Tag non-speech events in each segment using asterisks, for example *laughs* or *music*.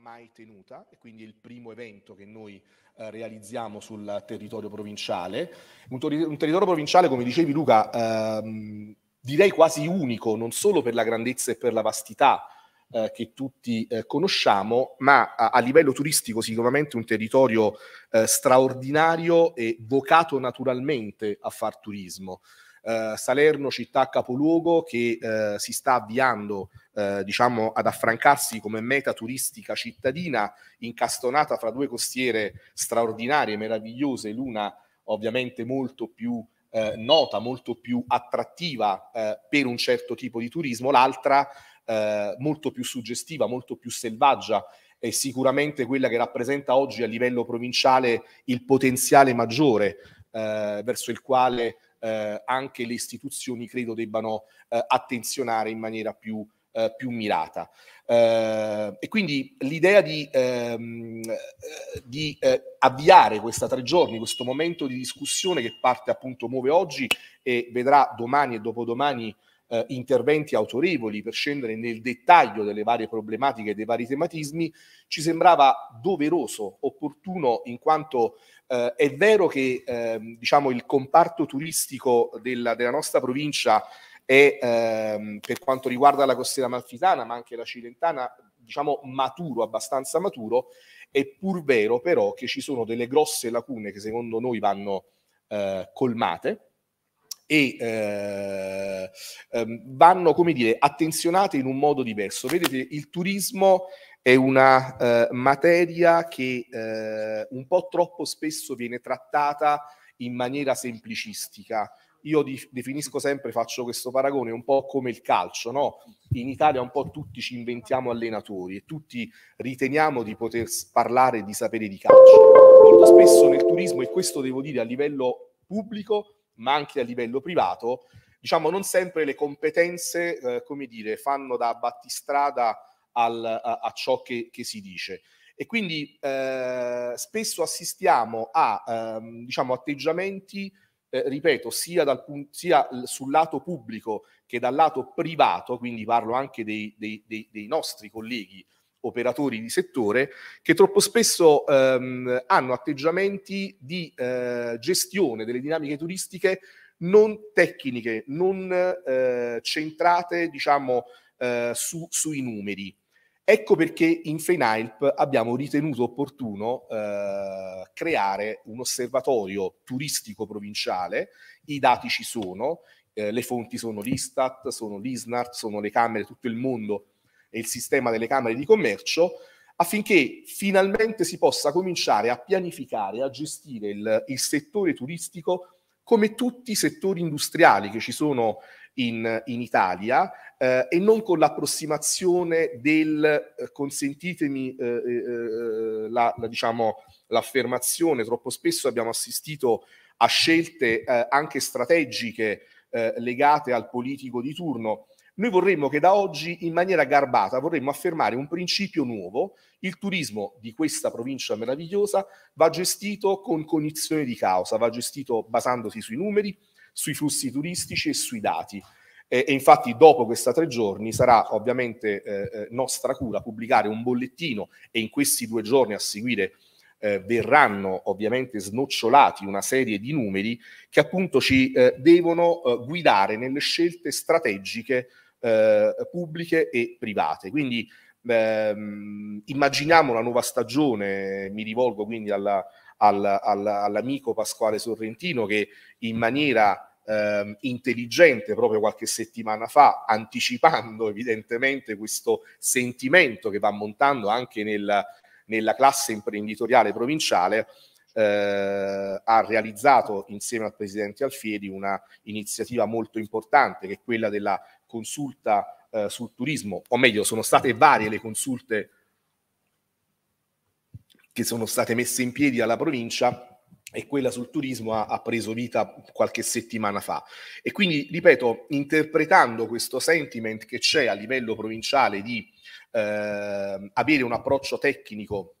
mai tenuta e quindi è il primo evento che noi eh, realizziamo sul territorio provinciale. Un, ter- un, territorio provinciale, come dicevi Luca, ehm, direi quasi unico, non solo per la grandezza e per la vastità eh, che tutti eh, conosciamo, ma a-, a, livello turistico sicuramente un territorio eh, straordinario e vocato naturalmente a far turismo. Eh, Salerno, città capoluogo, che eh, si sta avviando eh, diciamo ad affrancarsi come meta turistica cittadina incastonata fra due costiere straordinarie, meravigliose, l'una ovviamente molto più eh, nota, molto più attrattiva eh, per un certo tipo di turismo, l'altra eh, molto più suggestiva, molto più selvaggia è sicuramente quella che rappresenta oggi a livello provinciale il potenziale maggiore eh, verso il quale eh, anche le istituzioni credo debbano eh, attenzionare in maniera più eh, più mirata. Eh, e quindi l'idea di, ehm, eh, di eh, avviare questa tre giorni, questo momento di discussione che parte appunto muove oggi e vedrà domani e dopodomani eh, interventi autorevoli per scendere nel dettaglio delle varie problematiche e dei vari tematismi, ci sembrava doveroso, opportuno, in quanto eh, è vero che eh, diciamo, il comparto turistico della, della nostra provincia e ehm, per quanto riguarda la costiera malfitana, ma anche la cilentana, diciamo maturo, abbastanza maturo, è pur vero però che ci sono delle grosse lacune che secondo noi vanno eh, colmate e eh, ehm, vanno, come dire, attenzionate in un modo diverso. Vedete, il turismo è una eh, materia che eh, un po' troppo spesso viene trattata in maniera semplicistica, io definisco sempre, faccio questo paragone, un po' come il calcio, no? In Italia un po' tutti ci inventiamo allenatori e tutti riteniamo di poter parlare di sapere di calcio. Molto spesso nel turismo, e questo devo dire a livello pubblico, ma anche a livello privato, diciamo non sempre le competenze, eh, come dire, fanno da battistrada al, a, a, ciò che, che si dice e quindi eh, spesso assistiamo a ehm, diciamo, atteggiamenti eh, ripeto, sia, dal, sia, sul lato pubblico che dal lato privato, quindi parlo anche dei, dei, dei, dei nostri colleghi operatori di settore, che troppo spesso ehm, hanno atteggiamenti di eh, gestione delle dinamiche turistiche non tecniche, non eh, centrate diciamo, eh, su, sui numeri. Ecco perché in FENAILP abbiamo ritenuto opportuno eh, creare un osservatorio turistico provinciale, i dati ci sono, eh, le fonti sono l'Istat, sono l'Isnart, sono le Camere, tutto il mondo e il sistema delle Camere di Commercio, affinché finalmente si possa cominciare a pianificare, a gestire il, il settore turistico come tutti i settori industriali che ci sono in, in Italia eh, e non con l'approssimazione del eh, consentitemi eh, eh, eh, la, la, diciamo, l'affermazione. Troppo spesso abbiamo assistito a scelte anche strategiche legate al politico di turno. Noi vorremmo che da oggi, in maniera garbata, vorremmo affermare un principio nuovo. Il turismo di questa provincia meravigliosa va gestito con cognizione di causa, va gestito basandosi sui numeri, sui flussi turistici e sui dati. E, e infatti dopo questi tre giorni sarà ovviamente eh, eh, nostra cura pubblicare un bollettino e in questi due giorni a seguire eh, verranno ovviamente snocciolati una serie di numeri che appunto ci eh, devono eh, guidare nelle scelte strategiche eh, pubbliche e private. Quindi ehm, immaginiamo la nuova stagione, mi rivolgo quindi alla, al, al, all'amico Pasquale Sorrentino che in maniera eh, intelligente proprio qualche settimana fa, anticipando evidentemente questo sentimento che va montando anche nel, nella classe imprenditoriale provinciale, eh, ha realizzato insieme al presidente Alfieri una iniziativa molto importante che è quella della consulta eh, sul turismo, o meglio sono state varie le consulte che sono state messe in piedi dalla provincia e quella sul turismo ha, ha, preso vita qualche settimana fa. E quindi, ripeto, interpretando questo sentiment che c'è a livello provinciale di eh, avere un approccio tecnico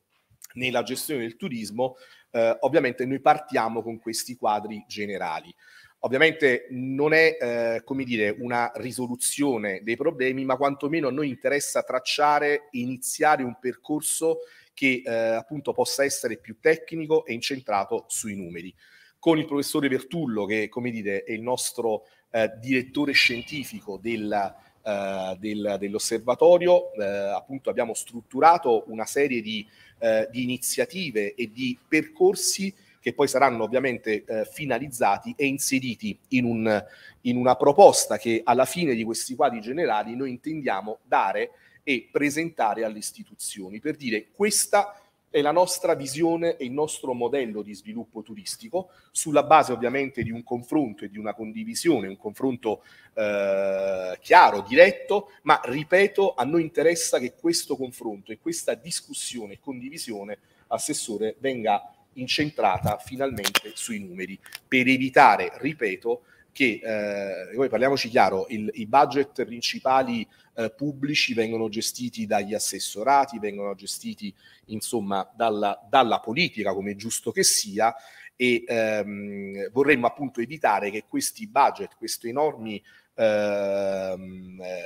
nella gestione del turismo, eh, ovviamente noi partiamo con questi quadri generali. Ovviamente non è, eh, come dire, una risoluzione dei problemi, ma quantomeno a noi interessa tracciare e iniziare un percorso che eh, appunto possa essere più tecnico e incentrato sui numeri. Con il professore Bertullo, che come dire è il nostro eh, direttore scientifico della, eh, del, dell'osservatorio, eh, appunto abbiamo strutturato una serie di, eh, di, iniziative e di percorsi che poi saranno ovviamente eh, finalizzati e inseriti in, un, in una proposta che alla fine di questi quadri generali noi intendiamo dare e presentare alle istituzioni per dire questa è la nostra visione e il nostro modello di sviluppo turistico, sulla base ovviamente di un confronto e di una condivisione, un confronto eh, chiaro, diretto, ma ripeto, a noi interessa che questo confronto e questa discussione e condivisione, Assessore, venga incentrata finalmente sui numeri, per evitare, ripeto, che, eh, poi parliamoci chiaro, il, i budget principali eh, pubblici, vengono gestiti dagli assessorati, vengono gestiti insomma dalla, dalla politica come giusto che sia e ehm, vorremmo appunto evitare che questi budget, questi enormi ehm, eh,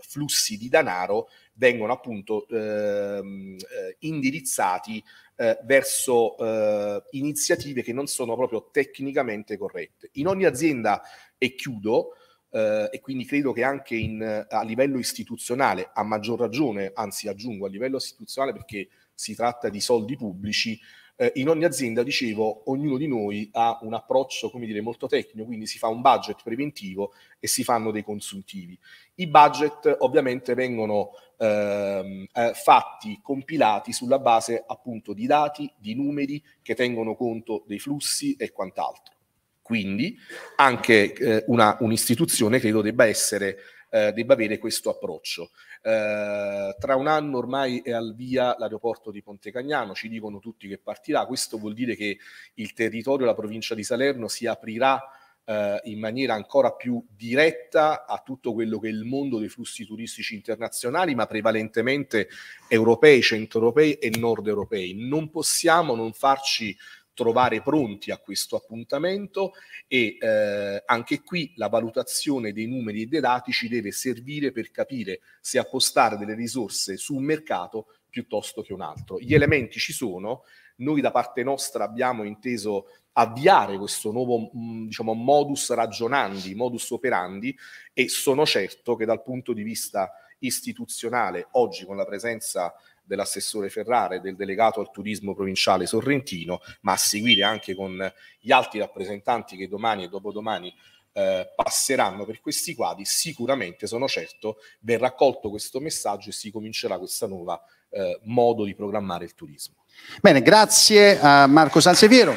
flussi di denaro vengano appunto ehm, eh, indirizzati eh, verso eh, iniziative che non sono proprio tecnicamente corrette. In ogni azienda, e chiudo, eh, e quindi credo che anche in, a livello istituzionale, a maggior ragione, anzi aggiungo a livello istituzionale perché si tratta di soldi pubblici, eh, in ogni azienda, dicevo, ognuno di noi ha un approccio, come dire, molto tecnico, quindi si fa un budget preventivo e si fanno dei consuntivi. I budget ovviamente vengono ehm, eh, fatti, compilati sulla base appunto di dati, di numeri che tengono conto dei flussi e quant'altro. Quindi anche eh, una, un'istituzione credo debba essere eh, debba avere questo approccio. Eh, tra un anno ormai è al via l'aeroporto di Ponte Cagnano, ci dicono tutti che partirà, questo vuol dire che il territorio, la provincia di Salerno si aprirà eh, in maniera ancora più diretta a tutto quello che è il mondo dei flussi turistici internazionali, ma prevalentemente europei, centroeuropei e nord europei. Non possiamo non farci trovare pronti a questo appuntamento e eh, anche qui la valutazione dei numeri e dei dati ci deve servire per capire se appostare delle risorse su un mercato piuttosto che un altro. Gli elementi ci sono, noi da parte nostra abbiamo inteso avviare questo nuovo mm, diciamo, modus ragionandi, modus operandi e sono certo che dal punto di vista istituzionale, oggi con la presenza dell'assessore Ferrara e del delegato al turismo provinciale sorrentino, ma a seguire anche con gli altri rappresentanti che domani e dopodomani eh, passeranno per questi quadri, sicuramente sono certo verrà accolto questo messaggio e si comincerà questa nuova eh, modo di programmare il turismo. Bene, grazie a Marco Sanseviero.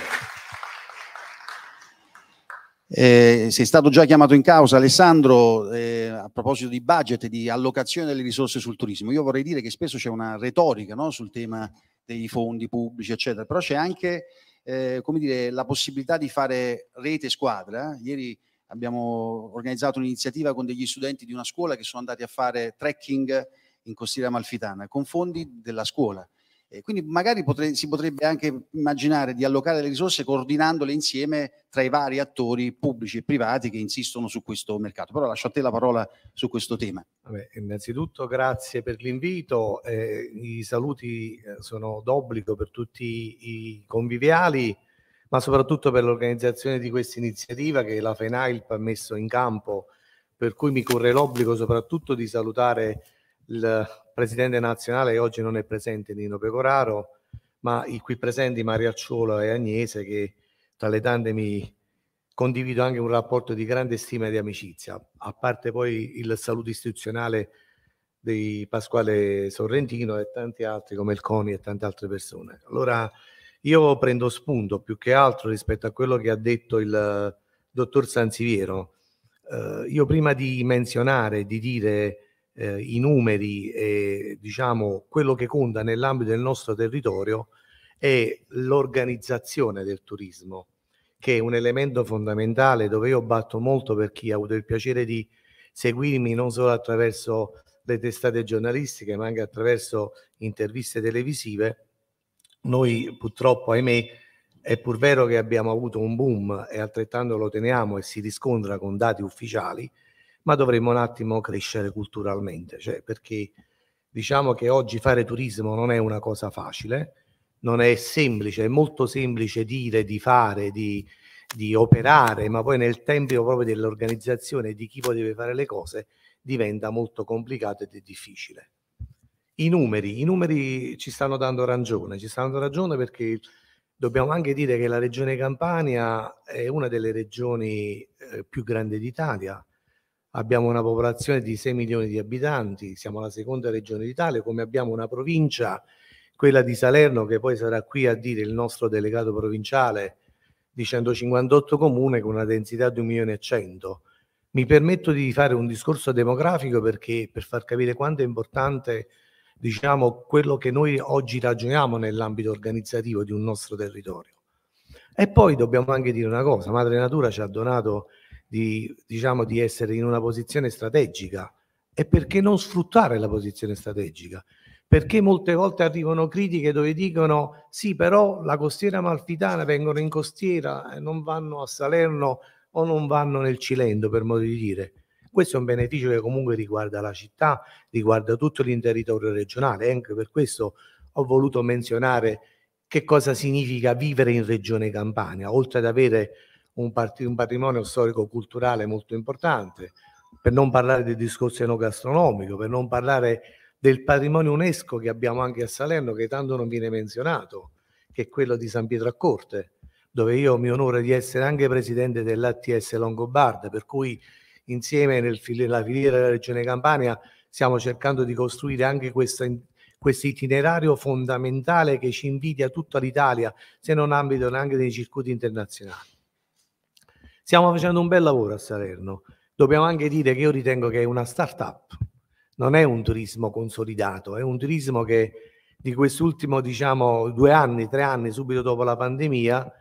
Eh, sei stato già chiamato in causa Alessandro eh, a proposito di budget e di allocazione delle risorse sul turismo. Io vorrei dire che spesso c'è una retorica no, sul tema dei fondi pubblici, eccetera, però c'è anche eh, come dire, la possibilità di fare rete squadra. Ieri abbiamo organizzato un'iniziativa con degli studenti di una scuola che sono andati a fare trekking in costiera malfitana con fondi della scuola quindi magari potre, si potrebbe anche immaginare di allocare le risorse coordinandole insieme tra i vari attori pubblici e privati che insistono su questo mercato. Però lascio a te la parola su questo tema. Vabbè, innanzitutto grazie per l'invito, eh, i saluti eh, sono d'obbligo per tutti i conviviali ma soprattutto per l'organizzazione di questa iniziativa che la FENAILP ha messo in campo, per cui mi corre l'obbligo soprattutto di salutare il presidente nazionale che oggi non è presente, Nino Pecoraro, ma i qui presenti Mario Acciolo e Agnese che tra le tante mi condivido anche un rapporto di grande stima e di amicizia, a parte poi il saluto istituzionale di Pasquale Sorrentino e tanti altri come il CONI e tante altre persone. Allora io prendo spunto più che altro rispetto a quello che ha detto il dottor Sansiviero. Eh, io prima di menzionare, di dire eh, i numeri e diciamo quello che conta nell'ambito del nostro territorio è l'organizzazione del turismo, che è un elemento fondamentale dove io batto molto per chi ha avuto il piacere di seguirmi non solo attraverso le testate giornalistiche, ma anche attraverso interviste televisive. Noi purtroppo, ahimè, è pur vero che abbiamo avuto un boom e altrettanto lo teniamo e si riscontra con dati ufficiali, ma dovremmo un attimo crescere culturalmente, cioè perché diciamo che oggi fare turismo non è una cosa facile, non è semplice, è molto semplice dire, di fare, di, di operare, ma poi nel tempo proprio dell'organizzazione di chi poi deve fare le cose diventa molto complicato ed è difficile. I numeri, i numeri ci stanno dando ragione, ci stanno dando ragione perché dobbiamo anche dire che la regione Campania è una delle regioni eh, più grandi d'Italia, abbiamo una popolazione di 6 milioni di abitanti, siamo la seconda regione d'Italia, come abbiamo una provincia, quella di Salerno, che poi sarà qui a dire il nostro delegato provinciale di 158 comune con una densità di 1 milione e 100. Mi permetto di fare un discorso demografico perché per far capire quanto è importante diciamo, quello che noi oggi ragioniamo nell'ambito organizzativo di un nostro territorio. E poi dobbiamo anche dire una cosa, Madre Natura ci ha donato di, diciamo, di essere in una posizione strategica e perché non sfruttare la posizione strategica? Perché molte volte arrivano critiche dove dicono sì, però la costiera malfitana vengono in costiera e non vanno a Salerno o non vanno nel Cilento, per modo di dire. Questo è un beneficio che comunque riguarda la città, riguarda tutto l'interritorio regionale, e anche per questo ho voluto menzionare che cosa significa vivere in Regione Campania, oltre ad avere un, part- un patrimonio storico-culturale molto importante, per non parlare del discorso enogastronomico, per non parlare del patrimonio UNESCO che abbiamo anche a Salerno, che tanto non viene menzionato, che è quello di San Pietro a Corte, dove io mi onoro di essere anche presidente dell'ATS Longobarda, per cui insieme alla filiera della Regione Campania stiamo cercando di costruire anche questo itinerario fondamentale che ci invidia tutta l'Italia, se non ambito neanche dei circuiti internazionali. Stiamo facendo un bel lavoro a Salerno. Dobbiamo anche dire che io ritengo che è una start-up, non è un turismo consolidato, è un turismo che di quest'ultimo, diciamo, due anni, tre anni, subito dopo la pandemia,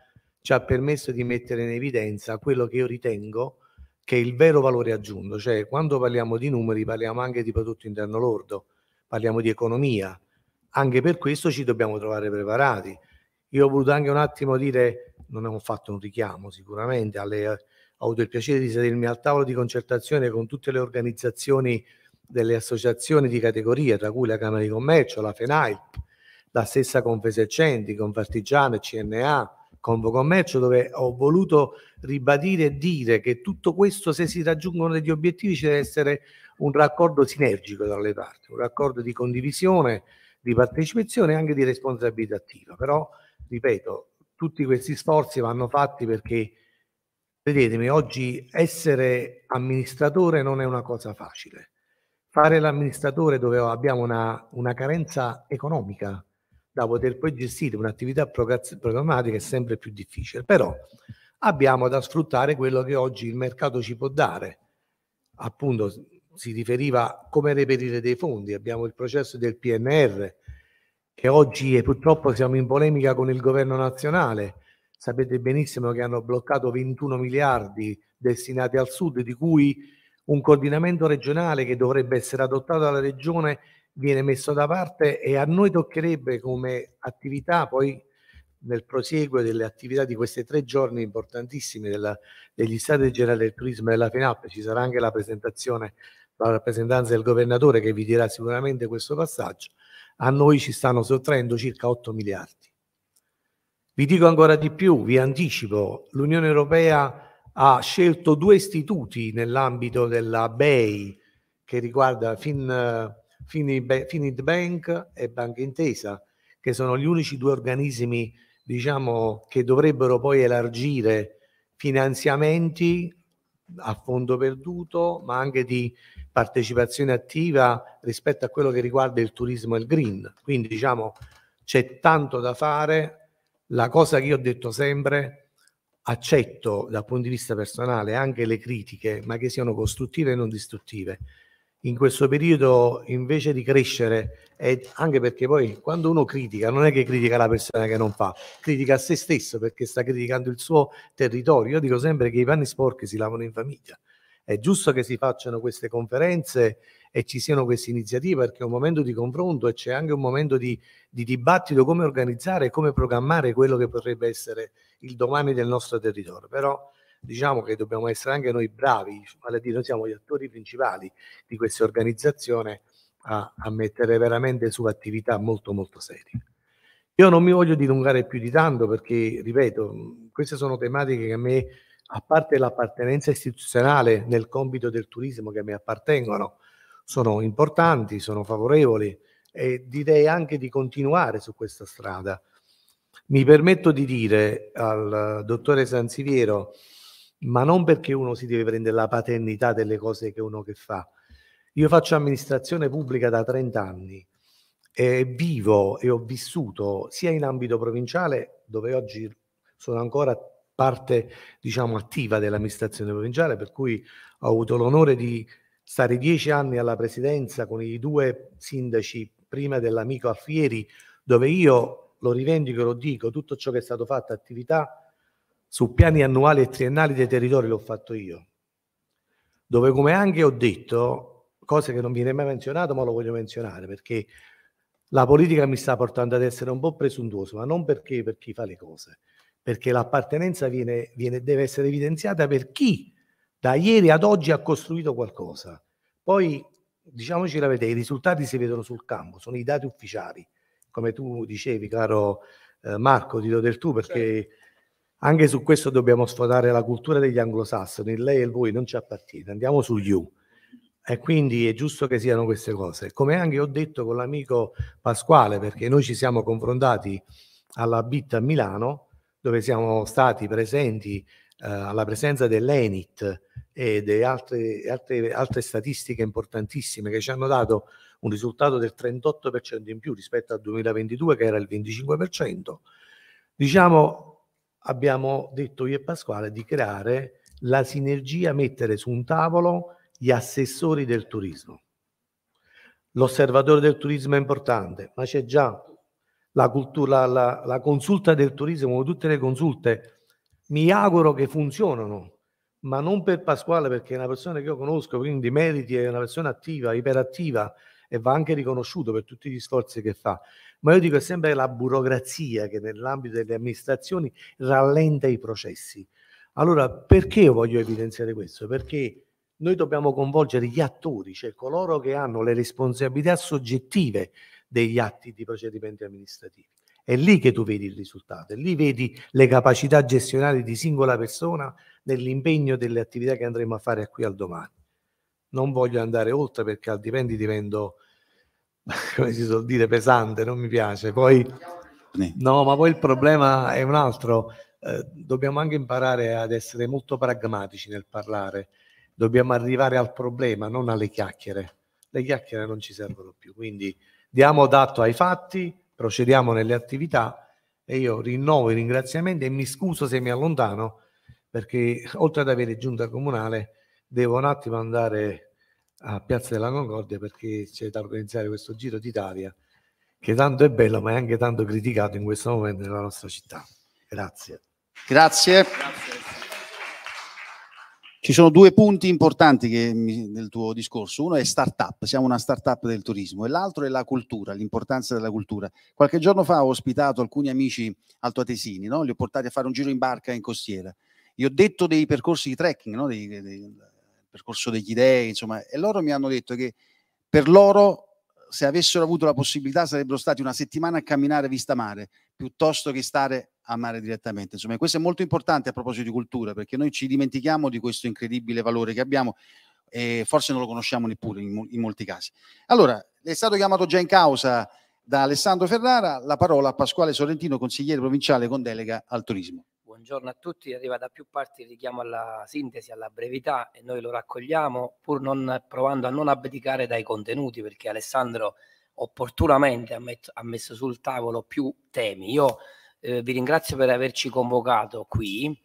ci ha permesso di mettere in evidenza quello che io ritengo che è il vero valore aggiunto, cioè quando parliamo di numeri parliamo anche di prodotto interno lordo, parliamo di economia, anche per questo ci dobbiamo trovare preparati. Io ho voluto anche un attimo dire non ho fatto un richiamo sicuramente, alle, eh, ho avuto il piacere di sedermi al tavolo di concertazione con tutte le organizzazioni delle associazioni di categoria, tra cui la Camera di Commercio, la FENAIP, la stessa Confesercenti, Confartigiano, CNA, Convo Commercio dove ho voluto ribadire e dire che tutto questo, se si raggiungono degli obiettivi, ci deve essere un raccordo sinergico tra le parti, un raccordo di condivisione, di partecipazione e anche di responsabilità attiva. Però, ripeto, tutti questi sforzi vanno fatti perché, vedetemi, oggi essere amministratore non è una cosa facile. Fare l'amministratore dove abbiamo una, una carenza economica da poter poi gestire un'attività programmatica è sempre più difficile, però abbiamo da sfruttare quello che oggi il mercato ci può dare. Appunto si riferiva a come reperire dei fondi, abbiamo il processo del PNR, che oggi purtroppo siamo in polemica con il governo nazionale. Sapete benissimo che hanno bloccato 21 miliardi destinati al sud, di cui un coordinamento regionale che dovrebbe essere adottato dalla regione viene messo da parte e a noi toccherebbe come attività poi nel prosieguo delle attività di questi tre giorni importantissimi della, degli stati generali del turismo e della FENAP ci sarà anche la presentazione la rappresentanza del governatore che vi dirà sicuramente questo passaggio a noi ci stanno sottraendo circa 8 miliardi. Vi dico ancora di più, vi anticipo, l'Unione Europea ha scelto due istituti nell'ambito della BEI che riguarda fin, Finit Bank e Banca Intesa, che sono gli unici due organismi diciamo, che dovrebbero poi elargire finanziamenti a fondo perduto, ma anche di partecipazione attiva rispetto a quello che riguarda il turismo e il green. Quindi diciamo c'è tanto da fare. La cosa che io ho detto sempre, accetto dal punto di vista personale anche le critiche, ma che siano costruttive e non distruttive. In questo periodo invece di crescere, anche perché poi quando uno critica, non è che critica la persona che non fa, critica se stesso perché sta criticando il suo territorio. Io dico sempre che i panni sporchi si lavano in famiglia è giusto che si facciano queste conferenze e ci siano queste iniziative perché è un momento di confronto e c'è anche un momento di, di dibattito come organizzare e come programmare quello che potrebbe essere il domani del nostro territorio. Però diciamo che dobbiamo essere anche noi bravi, vale a dire noi siamo gli attori principali di questa organizzazione a, a mettere veramente su attività molto molto serie. Io non mi voglio dilungare più di tanto perché, ripeto, queste sono tematiche che a me a parte l'appartenenza istituzionale nel compito del turismo che mi appartengono, sono importanti, sono favorevoli e direi anche di continuare su questa strada. Mi permetto di dire al dottore Sansiviero, ma non perché uno si deve prendere la paternità delle cose che uno che fa. Io faccio amministrazione pubblica da 30 anni e vivo e ho vissuto sia in ambito provinciale, dove oggi sono ancora parte diciamo, attiva dell'amministrazione provinciale, per cui ho avuto l'onore di stare dieci anni alla presidenza con i due sindaci prima dell'amico Alfieri, dove io lo rivendico e lo dico, tutto ciò che è stato fatto, attività su piani annuali e triennali dei territori l'ho fatto io, dove come anche ho detto, cose che non viene mai menzionato, ma lo voglio menzionare perché la politica mi sta portando ad essere un po' presuntuoso, ma non perché per chi fa le cose, perché l'appartenenza viene, viene, deve essere evidenziata per chi da ieri ad oggi ha costruito qualcosa. Poi, diciamoci la verità, i risultati si vedono sul campo, sono i dati ufficiali, come tu dicevi, caro eh, Marco, ti do del tu perché... Certo. Anche su questo dobbiamo sfodare la cultura degli anglosassoni, il lei e il voi non ci appartiene, andiamo su you. E quindi è giusto che siano queste cose. Come anche ho detto con l'amico Pasquale, perché noi ci siamo confrontati alla BIT a Milano, dove siamo stati presenti eh, alla presenza dell'ENIT e di altre, altre, altre statistiche importantissime che ci hanno dato un risultato del 38% in più rispetto al 2022 che era il 25%, diciamo abbiamo detto io e Pasquale di creare la sinergia, mettere su un tavolo gli assessori del turismo. L'osservatore del turismo è importante, ma c'è già la, cultura, la, la consulta del turismo, tutte le consulte, mi auguro che funzionino, ma non per Pasquale perché è una persona che io conosco, quindi meriti, è una persona attiva, iperattiva e va anche riconosciuto per tutti gli sforzi che fa. Ma io dico sempre la burocrazia che nell'ambito delle amministrazioni rallenta i processi. Allora, perché io voglio evidenziare questo? Perché noi dobbiamo coinvolgere gli attori, cioè coloro che hanno le responsabilità soggettive degli atti di procedimenti amministrativi. È lì che tu vedi il risultato, è lì vedi le capacità gestionali di singola persona nell'impegno delle attività che andremo a fare a qui al domani. Non voglio andare oltre perché al dipendi divento, *laughs* come si suol dire, pesante, non mi piace. Poi, no, ma poi il problema è un altro. Eh, dobbiamo anche imparare ad essere molto pragmatici nel parlare. Dobbiamo arrivare al problema, non alle chiacchiere. Le chiacchiere non ci servono più, quindi Diamo dato ai fatti, procediamo nelle attività e io rinnovo i ringraziamenti e mi scuso se mi allontano perché oltre ad avere giunta comunale devo un attimo andare a Piazza della Concordia perché c'è da organizzare questo giro d'Italia che tanto è bello ma è anche tanto criticato in questo momento nella nostra città. Grazie. Grazie. Grazie. Ci sono due punti importanti che, nel tuo discorso. Uno è startup, siamo una startup del turismo, e l'altro è la cultura, l'importanza della cultura. Qualche giorno fa ho ospitato alcuni amici altoatesini, no? li ho portati a fare un giro in barca in costiera. Gli ho detto dei percorsi di trekking, no? dei, dei, il percorso degli dei, insomma, e loro mi hanno detto che per loro, se avessero avuto la possibilità, sarebbero stati una settimana a camminare vista mare, piuttosto che stare amare direttamente. Insomma, questo è molto importante a proposito di cultura, perché noi ci dimentichiamo di questo incredibile valore che abbiamo e forse non lo conosciamo neppure in, in molti casi. Allora, è stato chiamato già in causa da Alessandro Ferrara la parola a Pasquale Sorrentino, consigliere provinciale con delega al turismo. Buongiorno a tutti, arriva da più parti il richiamo alla sintesi, alla brevità e noi lo raccogliamo pur non, provando a non abdicare dai contenuti perché Alessandro opportunamente ha, met- ha messo sul tavolo più temi. Io eh, vi ringrazio per averci convocato qui.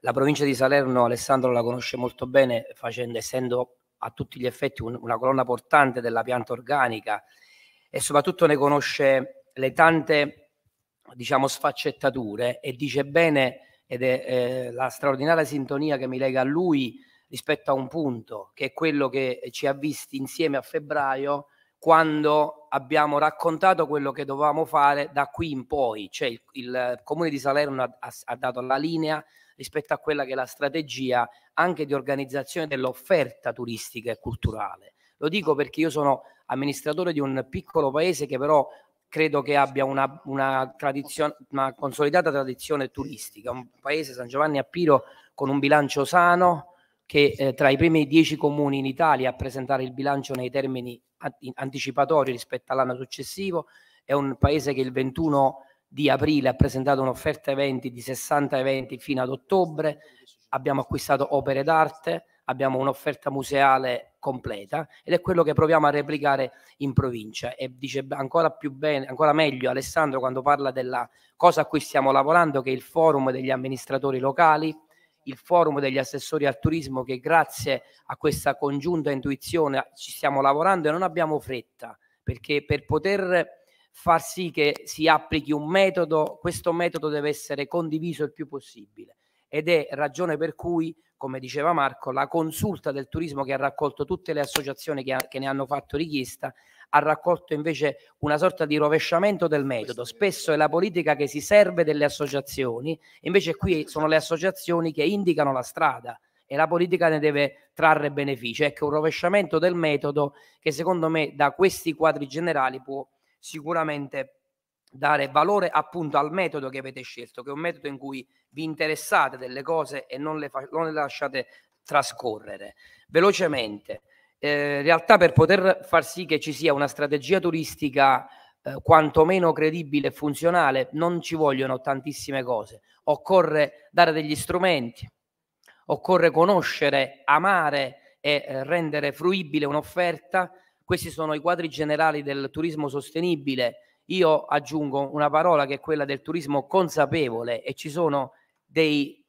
La provincia di Salerno Alessandro la conosce molto bene, facendo, essendo a tutti gli effetti un, una colonna portante della pianta organica e soprattutto ne conosce le tante diciamo, sfaccettature e dice bene ed è eh, la straordinaria sintonia che mi lega a lui rispetto a un punto che è quello che ci ha visti insieme a febbraio quando abbiamo raccontato quello che dovevamo fare da qui in poi, cioè il, il comune di Salerno ha, ha, dato la linea rispetto a quella che è la strategia anche di organizzazione dell'offerta turistica e culturale. Lo dico perché io sono amministratore di un piccolo paese che però credo che abbia una, una, tradizione, una consolidata tradizione turistica. Un paese, San Giovanni a Piro, con un bilancio sano, che eh, tra i primi dieci comuni in Italia a presentare il bilancio nei termini anticipatorio rispetto all'anno successivo, è un paese che il 21 di aprile ha presentato un'offerta eventi di 60 eventi fino ad ottobre, abbiamo acquistato opere d'arte, abbiamo un'offerta museale completa ed è quello che proviamo a replicare in provincia e dice ancora più bene, ancora meglio Alessandro quando parla della cosa a cui stiamo lavorando che è il forum degli amministratori locali il forum degli assessori al turismo che grazie a questa congiunta intuizione ci stiamo lavorando e non abbiamo fretta perché per poter far sì che si applichi un metodo, questo metodo deve essere condiviso il più possibile ed è ragione per cui, come diceva Marco, la consulta del turismo che ha raccolto tutte le associazioni che, ha, che ne hanno fatto richiesta ha raccolto invece una sorta di rovesciamento del metodo. Spesso è la politica che si serve delle associazioni, invece qui sono le associazioni che indicano la strada e la politica ne deve trarre beneficio. Ecco, un rovesciamento del metodo che secondo me da questi quadri generali può sicuramente dare valore appunto al metodo che avete scelto, che è un metodo in cui vi interessate delle cose e non le, non le lasciate trascorrere. Velocemente, in eh, realtà per poter far sì che ci sia una strategia turistica eh, quantomeno credibile e funzionale non ci vogliono tantissime cose, occorre dare degli strumenti, occorre conoscere, amare e eh, rendere fruibile un'offerta. Questi sono i quadri generali del turismo sostenibile. Io aggiungo una parola che è quella del turismo consapevole e ci sono dei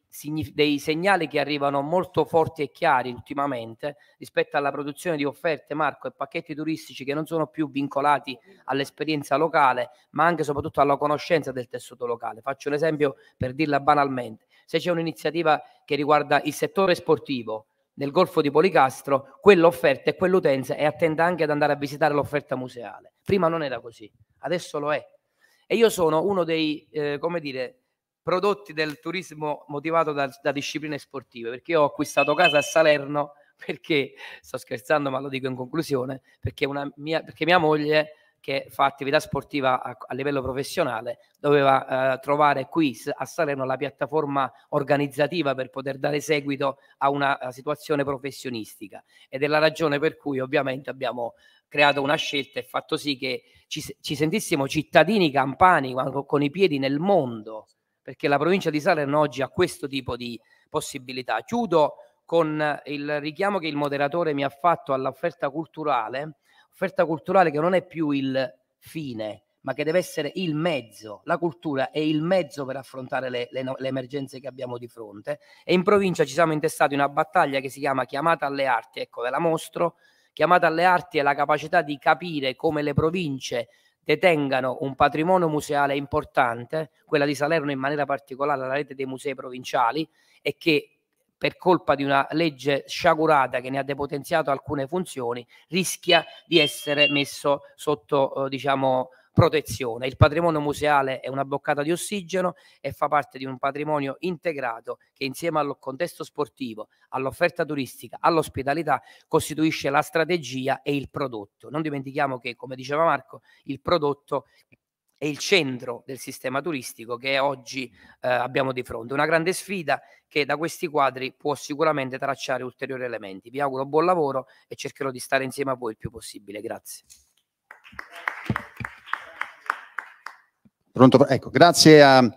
dei segnali che arrivano molto forti e chiari ultimamente rispetto alla produzione di offerte, Marco, e pacchetti turistici che non sono più vincolati all'esperienza locale, ma anche e soprattutto alla conoscenza del tessuto locale. Faccio un esempio per dirla banalmente. Se c'è un'iniziativa che riguarda il settore sportivo nel Golfo di Policastro, quell'offerta e quell'utenza è attenta anche ad andare a visitare l'offerta museale. Prima non era così, adesso lo è. E io sono uno dei, eh, come dire, prodotti del turismo motivato da, da discipline sportive, perché ho acquistato casa a Salerno *laughs* perché, sto scherzando ma lo dico in conclusione, perché, mia, perché mia moglie che fa attività sportiva a, a livello professionale, doveva eh, trovare qui a Salerno la piattaforma organizzativa per poter dare seguito a una a situazione professionistica ed è la ragione per cui ovviamente abbiamo creato una scelta e fatto sì che ci, ci sentissimo cittadini campani con, con i piedi nel mondo perché la provincia di Salerno oggi ha questo tipo di possibilità. Chiudo con il richiamo che il moderatore mi ha fatto all'offerta culturale, offerta culturale che non è più il fine, ma che deve essere il mezzo. La cultura è il mezzo per affrontare le, le, le, emergenze che abbiamo di fronte. E in provincia ci siamo intestati una battaglia che si chiama Chiamata alle arti, ecco, ve la mostro. Chiamata alle arti è la capacità di capire come le province detengano un patrimonio museale importante, quella di Salerno in maniera particolare la rete dei musei provinciali, e che per colpa di una legge sciagurata che ne ha depotenziato alcune funzioni, rischia di essere messo sotto eh, diciamo, protezione. Il patrimonio museale è una boccata di ossigeno e fa parte di un patrimonio integrato che insieme al contesto sportivo, all'offerta turistica, all'ospitalità costituisce la strategia e il prodotto. Non dimentichiamo che, come diceva Marco, il prodotto è il centro del sistema turistico che oggi eh, abbiamo di fronte. Una grande sfida che da questi quadri può sicuramente tracciare ulteriori elementi. Vi auguro buon lavoro e cercherò di stare insieme a voi il più possibile. Grazie. Pronto, ecco, grazie a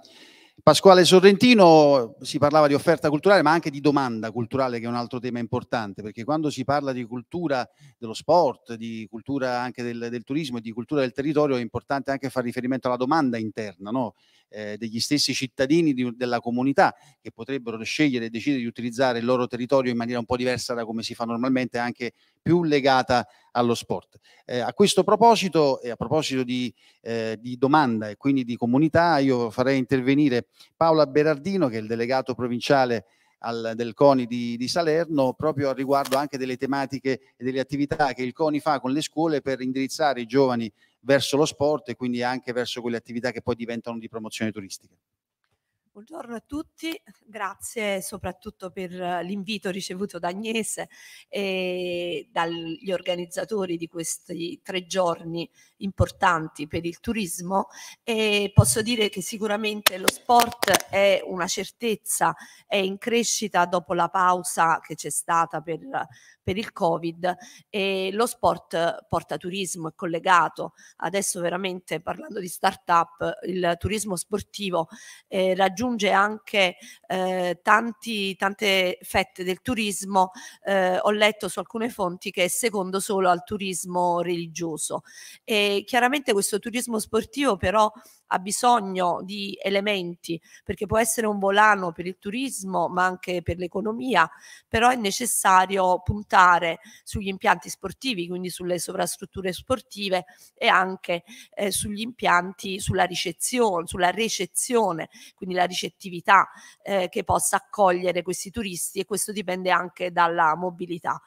Pasquale Sorrentino. Si parlava di offerta culturale, ma anche di domanda culturale, che è un altro tema importante, perché quando si parla di cultura dello sport, di cultura anche del, del turismo e di cultura del territorio, è importante anche fare riferimento alla domanda interna, no? eh, degli stessi cittadini di, della comunità che potrebbero scegliere e decidere di utilizzare il loro territorio in maniera un po' diversa da come si fa normalmente, anche più legata allo sport. Eh, a questo proposito e a proposito di, eh, di, domanda e quindi di comunità, io farei intervenire Paola Berardino, che è il delegato provinciale al, del CONI di, di, Salerno, proprio a riguardo anche delle tematiche e delle attività che il CONI fa con le scuole per indirizzare i giovani verso lo sport e quindi anche verso quelle attività che poi diventano di promozione turistica. Buongiorno a tutti, grazie soprattutto per l'invito ricevuto da Agnese e dagli organizzatori di questi tre giorni importanti per il turismo e posso dire che sicuramente lo sport è una certezza, è in crescita dopo la pausa che c'è stata per, per il Covid e lo sport porta turismo, è collegato. Adesso veramente parlando di start-up, il turismo sportivo eh, raggiunge anche eh, tanti, tante fette del turismo, eh, ho letto su alcune fonti che è secondo solo al turismo religioso. E chiaramente questo turismo sportivo però ha bisogno di elementi perché può essere un volano per il turismo ma anche per l'economia, però è necessario puntare sugli impianti sportivi, quindi sulle sovrastrutture sportive e anche eh, sugli impianti sulla ricezione, sulla recezione, quindi la ricettività eh, che possa accogliere questi turisti e questo dipende anche dalla mobilità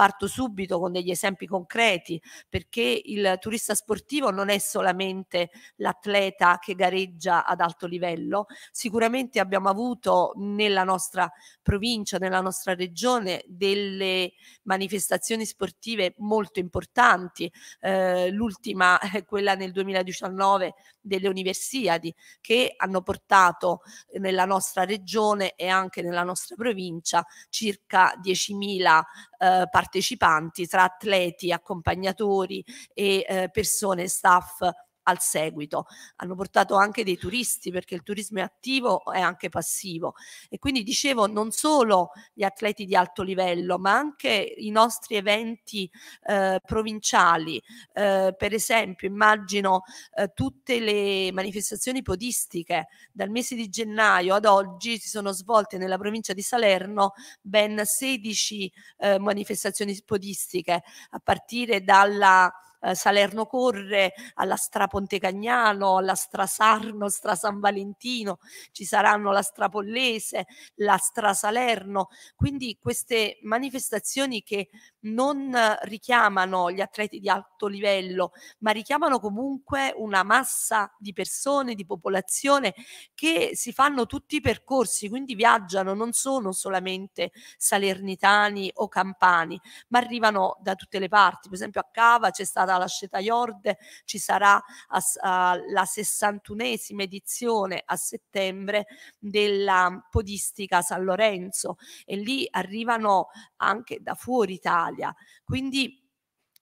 parto subito con degli esempi concreti, perché il turista sportivo non è solamente l'atleta che gareggia ad alto livello, sicuramente abbiamo avuto nella nostra provincia, nella nostra regione, delle manifestazioni sportive molto importanti, eh, l'ultima è eh, quella nel 2019 delle Universiadi che hanno portato eh, nella nostra regione e anche nella nostra provincia circa 10.000 eh, partecipanti tra atleti, accompagnatori e eh, persone, staff al seguito. Hanno portato anche dei turisti perché il turismo è attivo e anche passivo. E quindi dicevo non solo gli atleti di alto livello, ma anche i nostri eventi eh, provinciali. Eh, per esempio, immagino eh, tutte le manifestazioni podistiche dal mese di gennaio ad oggi si sono svolte nella provincia di Salerno ben 16 eh, manifestazioni podistiche a partire dalla eh, Salerno Corre, alla Stra Ponte Cagnano, alla Stra Sarno, Stra San Valentino, ci saranno la Stra Pollese, la Stra Salerno, quindi queste manifestazioni che non richiamano gli atleti di alto livello, ma richiamano comunque una massa di persone, di popolazione che si fanno tutti i percorsi, quindi viaggiano, non sono solamente salernitani o campani, ma arrivano da tutte le parti. Per esempio a Cava c'è stata stata la Sceta Iorde, ci sarà a, a, la 61esima edizione a settembre della podistica San Lorenzo e lì arrivano anche da fuori Italia. Quindi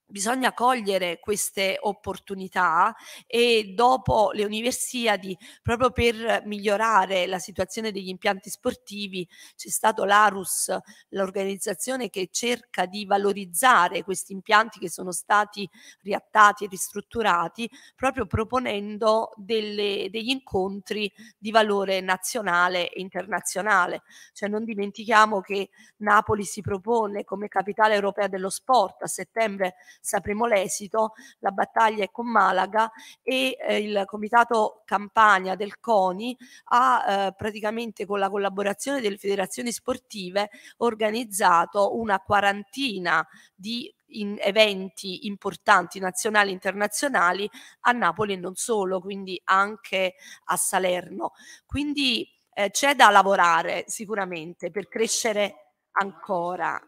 Bisogna cogliere queste opportunità e dopo le Universiadi, proprio per migliorare la situazione degli impianti sportivi, c'è stato l'ARUS, l'organizzazione che cerca di valorizzare questi impianti che sono stati riattati e ristrutturati, proprio proponendo delle, degli incontri di valore nazionale e internazionale. Cioè non dimentichiamo che Napoli si propone come capitale europea dello sport a settembre sapremo l'esito, la battaglia è con Malaga e eh, il comitato campagna del CONI ha eh, praticamente con la collaborazione delle federazioni sportive organizzato una quarantina di in eventi importanti nazionali e internazionali a Napoli e non solo, quindi anche a Salerno. Quindi eh, c'è da lavorare sicuramente per crescere ancora.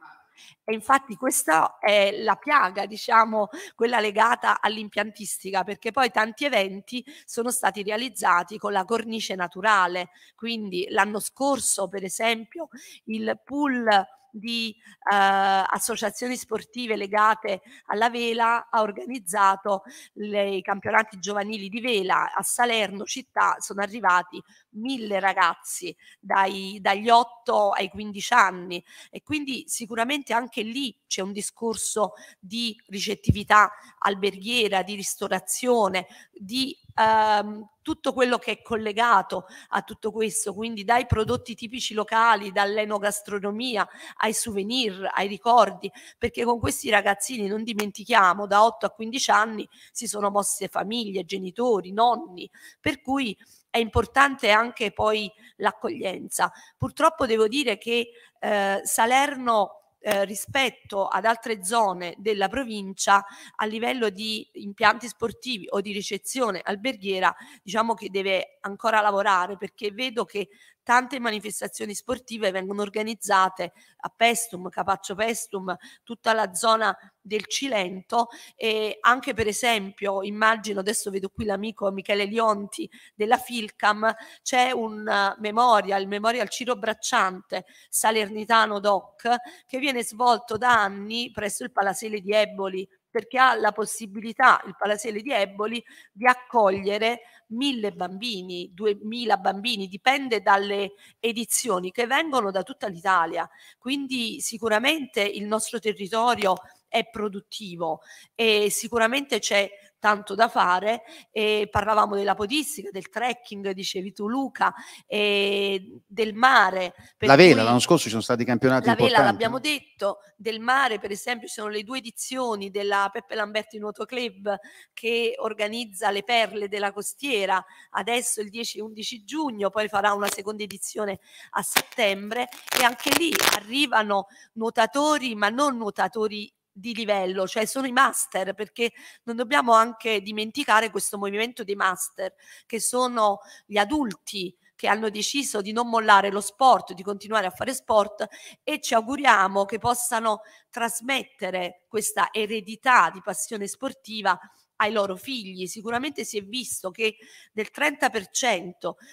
E infatti questa è la piaga, diciamo, quella legata all'impiantistica, perché poi tanti eventi sono stati realizzati con la cornice naturale. Quindi l'anno scorso, per esempio, il pool di eh, associazioni sportive legate alla vela ha organizzato le, i campionati giovanili di vela a Salerno città sono arrivati mille ragazzi dai, dagli 8 ai 15 anni e quindi sicuramente anche lì c'è un discorso di ricettività alberghiera, di ristorazione, di ehm, tutto quello che è collegato a tutto questo, quindi dai prodotti tipici locali, dall'enogastronomia ai souvenir, ai ricordi, perché con questi ragazzini, non dimentichiamo, da 8 a 15 anni si sono mosse famiglie, genitori, nonni, per cui è importante anche poi l'accoglienza. Purtroppo devo dire che eh, Salerno eh, rispetto ad altre zone della provincia a livello di impianti sportivi o di ricezione alberghiera, diciamo che deve ancora lavorare perché vedo che tante manifestazioni sportive vengono organizzate a Pestum, Capaccio Pestum, tutta la zona del Cilento e anche per esempio immagino adesso vedo qui l'amico Michele Lionti della Filcam c'è un uh, memorial, il memorial Ciro Bracciante Salernitano Doc che viene svolto da anni presso il Palasele di Eboli perché ha la possibilità, il Palasele di Eboli, di accogliere mille bambini, duemila bambini, dipende dalle edizioni che vengono da tutta l'Italia. Quindi sicuramente il nostro territorio è produttivo e sicuramente c'è tanto da fare. E parlavamo della podistica, del trekking, dicevi tu Luca, del mare. La vela, l'anno scorso ci sono stati campionati la importanti. La vela, l'abbiamo eh? detto, del mare per esempio ci sono le due edizioni della Peppe Lamberti Nuoto Club che organizza le perle della costiera, adesso il 10 e 11 giugno, poi farà una seconda edizione a settembre e anche lì arrivano nuotatori, ma non nuotatori di livello, cioè sono i master, perché non dobbiamo anche dimenticare questo movimento dei master, che sono gli adulti che hanno deciso di non mollare lo sport, di continuare a fare sport e ci auguriamo che possano trasmettere questa eredità di passione sportiva ai loro figli. Sicuramente si è visto che del 30%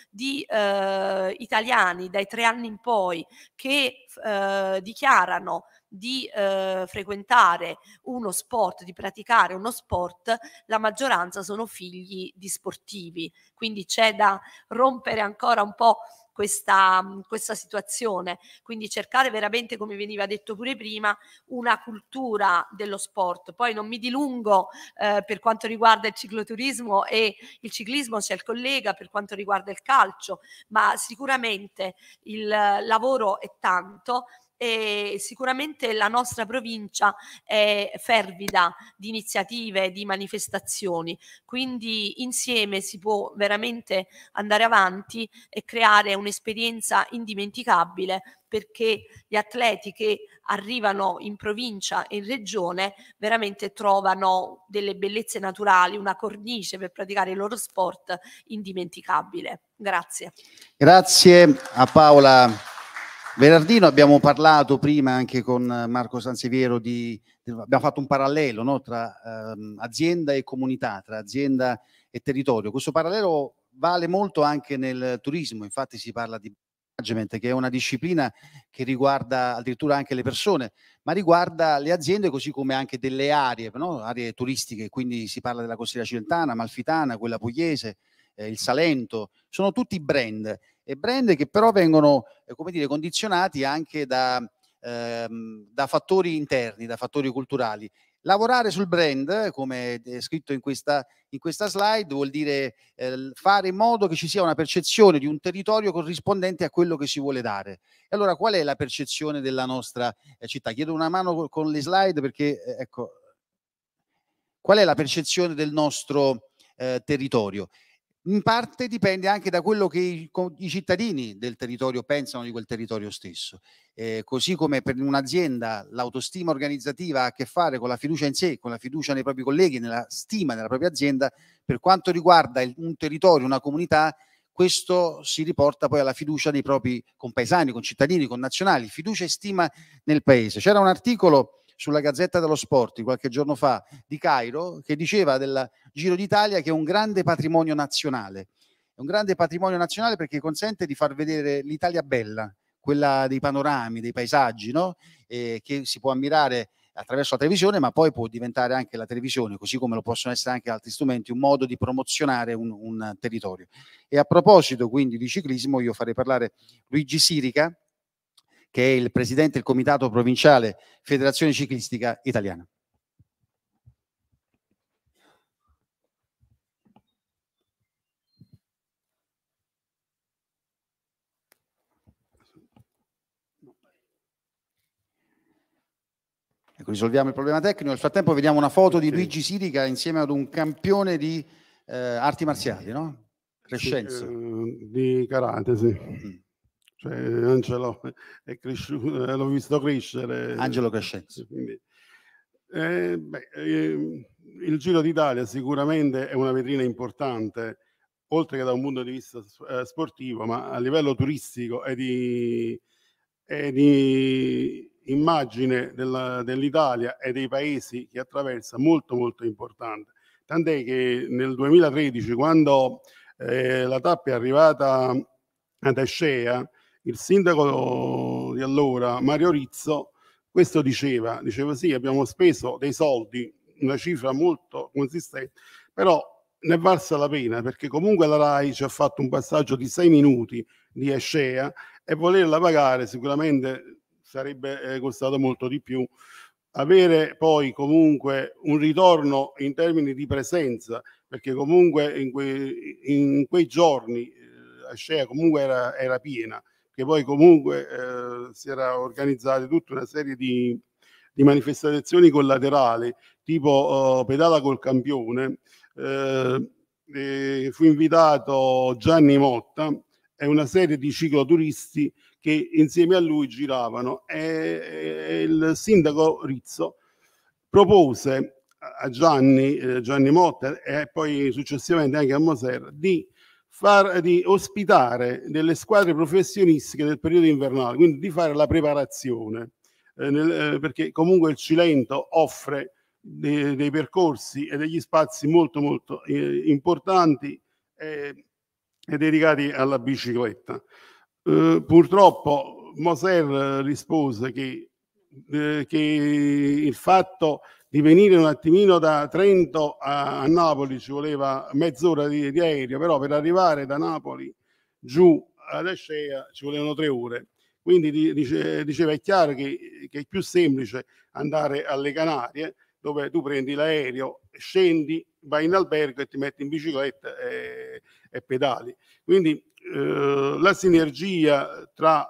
di eh, italiani dai tre anni in poi che eh, dichiarano di eh, frequentare uno sport, di praticare uno sport, la maggioranza sono figli di sportivi. Quindi c'è da rompere ancora un po' questa, mhmm, questa situazione. Quindi cercare veramente, come veniva detto pure prima, una cultura dello sport. Poi non mi dilungo eh, per quanto riguarda il cicloturismo e il ciclismo, c'è il collega per quanto riguarda il calcio, ma sicuramente il lavoro è tanto eh, sicuramente la nostra provincia è fervida di iniziative, di manifestazioni, quindi insieme si può veramente andare avanti e creare un'esperienza indimenticabile perché gli atleti che arrivano in provincia e in regione veramente trovano delle bellezze naturali, una cornice per praticare il loro sport indimenticabile. Grazie. Grazie a Paola Verardino abbiamo parlato prima anche con Marco Sanseviero di, abbiamo fatto un parallelo no, tra ehm, azienda e comunità, tra azienda e territorio. Questo parallelo vale molto anche nel turismo, infatti si parla di management che è una disciplina che riguarda addirittura anche le persone, ma riguarda le aziende così come anche delle aree, no? aree turistiche, quindi si parla della costiera cilentana, malfitana, quella pugliese, eh, il Salento, sono tutti brand e brand che però vengono eh, come dire, condizionati anche da, ehm, da fattori interni, da fattori culturali. Lavorare sul brand, come è eh, scritto in questa, in questa slide, vuol dire eh, fare in modo che ci sia una percezione di un territorio corrispondente a quello che si vuole dare. E allora qual è la percezione della nostra eh, città? Chiedo una mano con le slide perché, eh, ecco, qual è la percezione del nostro eh, territorio? in parte dipende anche da quello che i, i cittadini del territorio pensano di quel territorio stesso. Eh, così come per un'azienda l'autostima organizzativa ha a che fare con la fiducia in sé, con la fiducia nei propri colleghi, nella stima della propria azienda, per quanto riguarda il, un territorio, una comunità, questo si riporta poi alla fiducia dei propri compaesani, concittadini, connazionali, fiducia e stima nel paese. C'era un articolo sulla Gazzetta dello Sport qualche giorno fa di Cairo che diceva del Giro d'Italia che è un grande patrimonio nazionale. È un grande patrimonio nazionale perché consente di far vedere l'Italia bella, quella dei panorami, dei paesaggi, no? eh, che si può ammirare attraverso la televisione, ma poi può diventare anche la televisione, così come lo possono essere anche altri strumenti, un modo di promozionare un, un territorio. E a proposito quindi di ciclismo, io farei parlare Luigi Sirica, che è il presidente del Comitato Provinciale Federazione Ciclistica Italiana. Ecco, risolviamo il problema tecnico. Nel frattempo vediamo una foto di Luigi Sirica insieme ad un campione di eh, arti marziali, no? Crescenza. Sì, eh, di karate, sì. Mm. Cioè, Angelo è cresciuto, eh, l'ho visto crescere. Angelo Crescenzo. eh, eh, ehm, il Giro d'Italia sicuramente è una vetrina importante, oltre che da un punto di vista eh, sportivo, ma a livello turistico e di, di immagine della, dell'Italia e dei paesi che attraversa molto molto importante. Tant'è che nel 2013, quando eh, la tappa è arrivata ad Ascea, il sindaco di allora, Mario Rizzo, questo diceva, diceva sì, abbiamo speso dei soldi, una cifra molto consistente, però ne è valsa la pena perché comunque la RAI ci ha fatto un passaggio di sei minuti di Escea e volerla pagare sicuramente sarebbe eh, costato molto di più. Avere poi comunque un ritorno in termini di presenza, perché comunque in, que in quei giorni eh, Ascea comunque era, era piena che poi comunque eh, si era organizzata tutta una serie di, di manifestazioni collaterali, tipo eh, pedala col campione, eh, fu invitato Gianni Motta e una serie di cicloturisti che insieme a lui giravano e, e il sindaco Rizzo propose a Gianni, eh, Gianni Motta e poi successivamente anche a Moser di far, eh, di ospitare delle squadre professionistiche del periodo invernale, quindi di fare la preparazione, eh, nel, eh, perché comunque il Cilento offre dei, dei, percorsi e degli spazi molto molto eh, importanti e eh, dedicati alla bicicletta. Eh, purtroppo Moser rispose che, che il fatto di venire un attimino da Trento a, a Napoli ci voleva mezz'ora di, di, aereo, però per arrivare da Napoli giù ad Ascea ci volevano tre ore. Quindi dice, diceva è chiaro che, che è più semplice andare alle Canarie dove tu prendi l'aereo, scendi, vai in albergo e ti metti in bicicletta e, e pedali. Quindi eh, la sinergia tra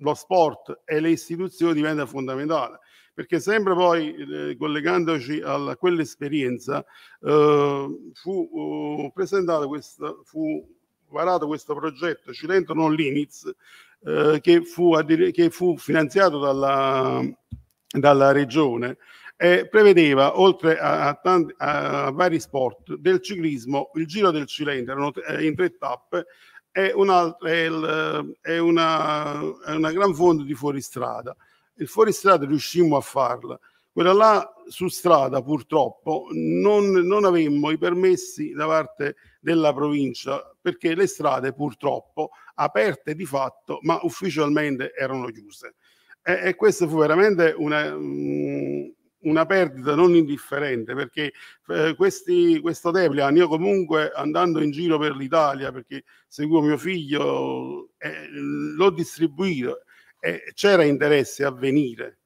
lo sport e le istituzioni diventa fondamentale perché sempre poi eh, collegandoci a quell'esperienza eh, fu uh, presentato questo, fu varato questo progetto Cilento non Limits eh, che, fu che, fu finanziato dalla, dalla regione e prevedeva, oltre a, a, tanti, a, vari sport, del ciclismo, il Giro del Cilento, erano eh, in tre tappe, è, un è, il, è, una, è una gran fonte di fuoristrada il fuoristrada riuscimmo a farla. Quella là su strada purtroppo non, non avemmo i permessi da parte della provincia perché le strade purtroppo aperte di fatto ma ufficialmente erano chiuse. E, e questa fu veramente una, mm, una perdita non indifferente perché eh, questi, questo Deplian io comunque andando in giro per l'Italia perché seguo mio figlio eh, l'ho distribuito eh, c'era interesse a venire.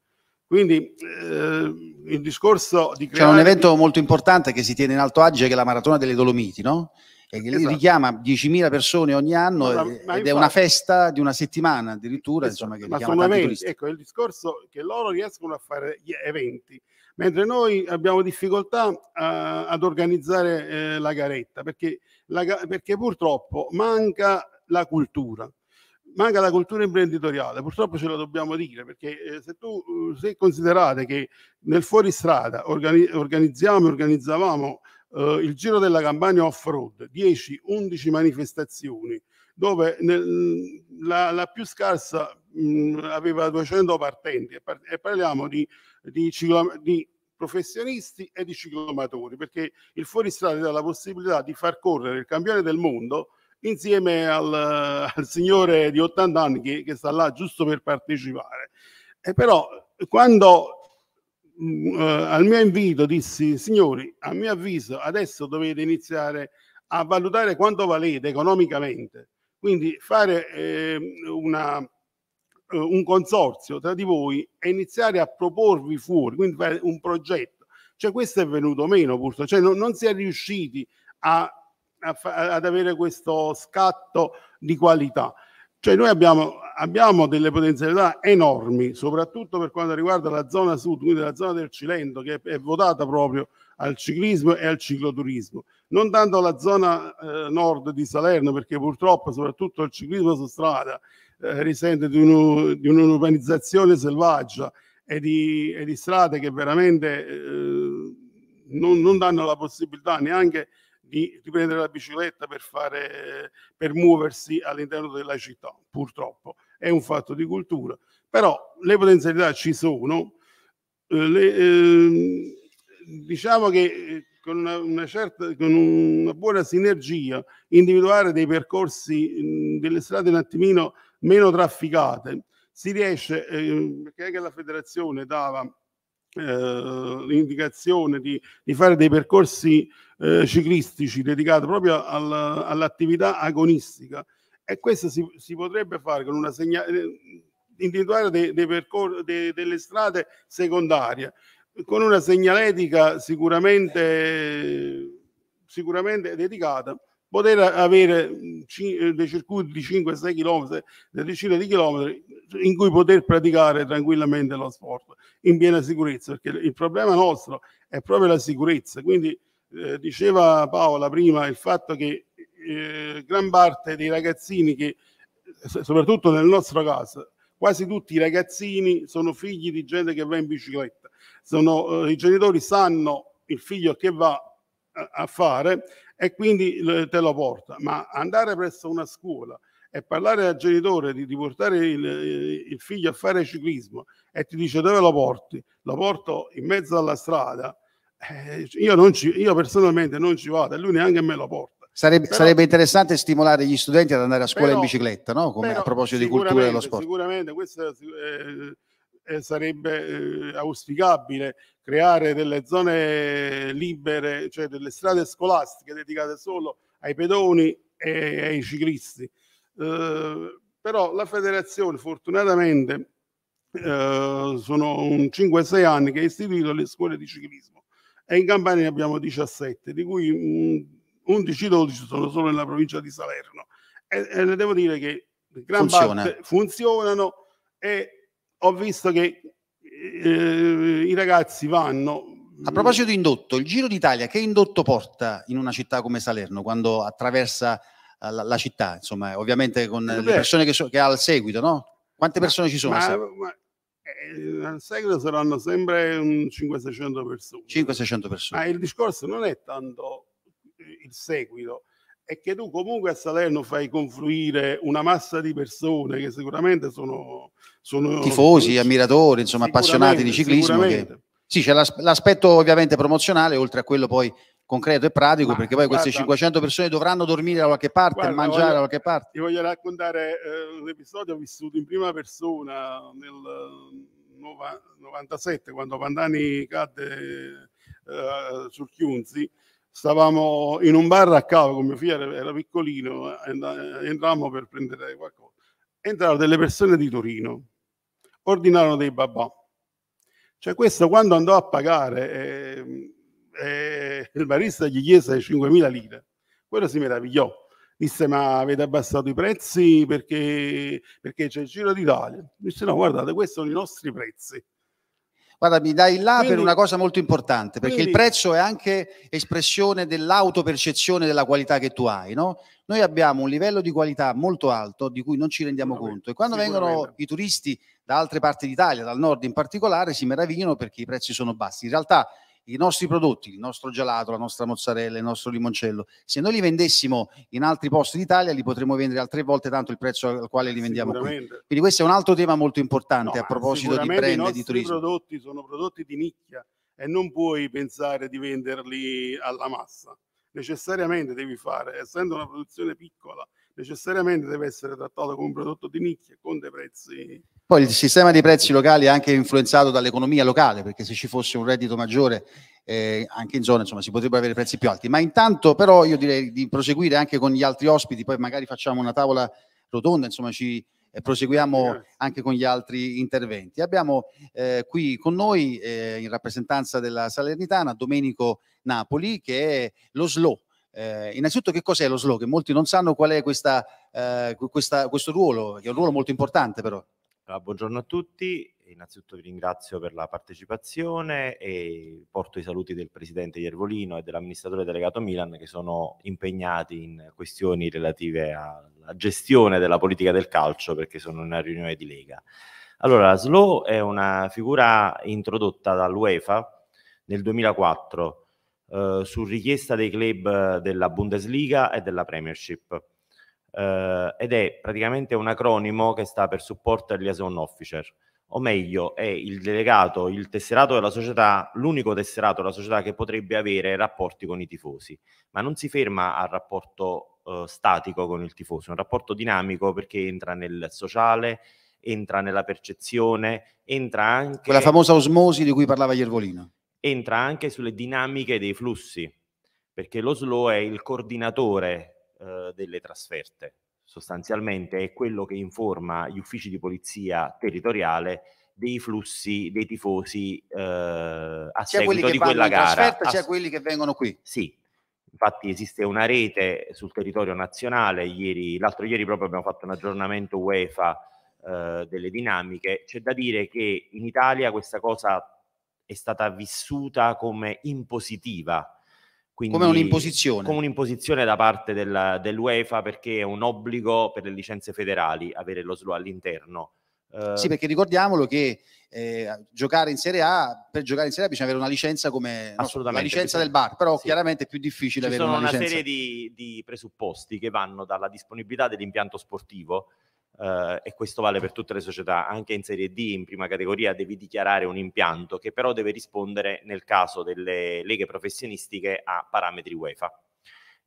Quindi eh, il discorso di creare... C'è un evento molto importante che si tiene in Alto Adige che è la Maratona delle Dolomiti, no? E esatto. richiama 10.000 persone ogni anno ma, ma ed infatti, è una festa di una settimana addirittura, esatto, insomma, che ma eventi, Ecco, il discorso che loro riescono a fare gli eventi, mentre noi abbiamo difficoltà uh, ad organizzare uh, la garetta, perché, la, perché purtroppo manca la cultura manca la cultura imprenditoriale, purtroppo ce la dobbiamo dire, perché eh, se tu eh, se considerate che nel fuoristrada organizziamo e organizzavamo eh, il giro della campagna off-road, 10-11 manifestazioni, dove nel, la, la, più scarsa mh, mm, aveva 200 partenti e, par- e parliamo di, di, ciclo- di professionisti e di ciclomatori, perché il fuoristrada dà la possibilità di far correre il campione del mondo insieme al, eh, al signore di 80 anni che, che, sta là giusto per partecipare. E eh, però quando mh, mm, eh, al mio invito dissi, signori, a mio avviso adesso dovete iniziare a valutare quanto valete economicamente, quindi fare ehm, eh, una, un consorzio tra di voi e iniziare a proporvi fuori, quindi fare un progetto. Cioè questo è venuto meno purtroppo, cioè non, non si è riusciti a ad avere questo scatto di qualità. Cioè noi abbiamo, abbiamo, delle potenzialità enormi, soprattutto per quanto riguarda la zona sud, quindi la zona del Cilento, che è votata proprio al ciclismo e al cicloturismo. Non tanto la zona eh, nord di Salerno, perché purtroppo soprattutto il ciclismo su strada eh, risente di, un, di un'urbanizzazione selvaggia e di, e di, strade che veramente eh, non, non danno la possibilità neanche di riprendere la bicicletta per, fare, per muoversi all'interno della città, purtroppo. È un fatto di cultura. Però le potenzialità ci sono. Eh, le, eh, diciamo che eh, con una, una, certa, con una buona sinergia individuare dei percorsi, delle strade un attimino meno trafficate, si riesce, eh, perché anche la federazione dava eh, l'indicazione di, di, fare dei percorsi eh, ciclistici dedicati proprio al, all'attività agonistica e questo si, si, potrebbe fare con una segna- eh, individuare dei, dei percor- dei, delle strade secondarie con una segnaletica sicuramente, sicuramente dedicata poter avere mm, eh, dei circuiti di 5-6 km, decine di chilometri in cui poter praticare tranquillamente lo sport in piena sicurezza, perché il problema nostro è proprio la sicurezza. Quindi eh, diceva Paola prima il fatto che eh, gran parte dei ragazzini che, soprattutto nel nostro caso, quasi tutti i ragazzini sono figli di gente che va in bicicletta. Sono, eh, I genitori sanno il figlio che va a, a fare, e quindi te lo porta. Ma andare presso una scuola e parlare al genitore di, di portare il, il, figlio a fare ciclismo e ti dice dove lo porti? Lo porto in mezzo alla strada. Eh, io, ci, io, personalmente non ci vado e lui neanche me lo porta. Sarebbe, però, sarebbe interessante stimolare gli studenti ad andare a scuola però, in bicicletta, no? Come però, a proposito di cultura dello sport. Sicuramente, questo è, eh, eh, sarebbe eh, auspicabile creare delle zone libere, cioè delle strade scolastiche dedicate solo ai pedoni e ai ciclisti. Eh, però la federazione fortunatamente eh, sono 5-6 anni che ha istituito le scuole di ciclismo e in Campania ne abbiamo 17, di cui 11-12 mm, sono solo nella provincia di Salerno. E, e devo dire che gran funziona. parte funzionano e ho visto che eh, i ragazzi vanno. A proposito di indotto, il Giro d'Italia che indotto porta in una città come Salerno quando attraversa eh, la, la città, insomma, ovviamente con Vabbè. le persone che, so, che, ha al seguito, no? Quante persone ci sono? Ma, ma, eh, al seguito saranno sempre 500-600 persone. 500-600 persone. Ma il discorso non è tanto eh, il seguito, è che tu comunque a Salerno fai confluire una massa di persone che sicuramente sono... sono Tifosi, ammiratori, insomma appassionati di ciclismo. Che... Sì, c'è l'aspetto ovviamente promozionale, oltre a quello poi concreto e pratico, ma, perché poi guarda, queste 500 persone dovranno dormire da qualche parte, guarda, mangiare voglio, da qualche parte. Ti voglio raccontare eh, un episodio vissuto in prima persona nel 97, quando Pandani cadde eh, sul Chiunzi stavamo in un bar a Cava con mio figlio, era piccolino, entrammo per prendere qualcosa. Entrarono delle persone di Torino, ordinarono dei babà. Cioè questo quando andò a pagare, eh, eh, il barista gli chiese 5.000 lire. Quello si meravigliò, disse ma avete abbassato i prezzi perché, perché c'è il giro d'Italia. Disse no, guardate, questi sono i nostri prezzi. Guarda, mi dai là quindi, per una cosa molto importante, perché quindi, il prezzo è anche espressione dell'autopercezione della qualità che tu hai, no? Noi abbiamo un livello di qualità molto alto di cui non ci rendiamo conto e quando vengono i turisti da altre parti d'Italia, dal nord in particolare, si meravigliano perché i prezzi sono bassi. In realtà i nostri prodotti, il nostro gelato, la nostra mozzarella, il nostro limoncello, se noi li vendessimo in altri posti d'Italia li potremmo vendere altre volte tanto il prezzo al quale li vendiamo qui. Quindi questo è un altro tema molto importante no, a proposito di brand e di turismo. I nostri prodotti sono prodotti di nicchia e non puoi pensare di venderli alla massa. Necessariamente devi fare, essendo una produzione piccola, necessariamente deve essere trattato come un prodotto di nicchia con dei prezzi poi il sistema dei prezzi locali è anche influenzato dall'economia locale, perché se ci fosse un reddito maggiore eh, anche in zona insomma, si potrebbero avere prezzi più alti. Ma intanto però io direi di proseguire anche con gli altri ospiti, poi magari facciamo una tavola rotonda, insomma ci eh, proseguiamo anche con gli altri interventi. Abbiamo eh, qui con noi eh, in rappresentanza della Salernitana Domenico Napoli che è lo SLO. Eh, innanzitutto che cos'è lo SLO? Che molti non sanno qual è questa, eh, questa, questo ruolo, che è un ruolo molto importante però. Allora, buongiorno a tutti, innanzitutto vi ringrazio per la partecipazione e porto i saluti del Presidente Iervolino e dell'amministratore delegato Milan che sono impegnati in questioni relative alla gestione della politica del calcio perché sono in una riunione di Lega. Allora, Slow è una figura introdotta dall'UEFA nel 2004 eh, su richiesta dei club della Bundesliga e della Premiership eh, ed è praticamente un acronimo che sta per supporto Liaison Officer, o meglio è il delegato, il tesserato della società, l'unico tesserato della società che potrebbe avere rapporti con i tifosi, ma non si ferma al rapporto eh, statico con il tifoso, è un rapporto dinamico perché entra nel sociale, entra nella percezione, entra anche... Quella famosa osmosi di cui parlava Iervolino. Entra anche sulle dinamiche dei flussi, perché lo SLO è il coordinatore eh, delle trasferte. Sostanzialmente è quello che informa gli uffici di polizia territoriale dei flussi dei tifosi eh, a c'è seguito di quella gara. C'è quelli che vengono qui. Sì, Infatti esiste una rete sul territorio nazionale, ieri, l'altro ieri proprio abbiamo fatto un aggiornamento UEFA eh, delle dinamiche, c'è da dire che in Italia questa cosa è stata vissuta come impositiva quindi, come un'imposizione. Come un'imposizione da parte del, dell'UEFA perché è un obbligo per le licenze federali avere lo slow all'interno. Eh, sì, perché ricordiamolo che eh, giocare in Serie A, per giocare in Serie A bisogna avere una licenza come no, la licenza del bar, però sì. chiaramente è più difficile Ci avere una, una licenza. Ci sono una serie di, di presupposti che vanno dalla disponibilità dell'impianto sportivo, eh, e questo vale per tutte le società, anche in serie D, in prima categoria, devi dichiarare un impianto che però deve rispondere, nel caso delle leghe professionistiche, a parametri UEFA.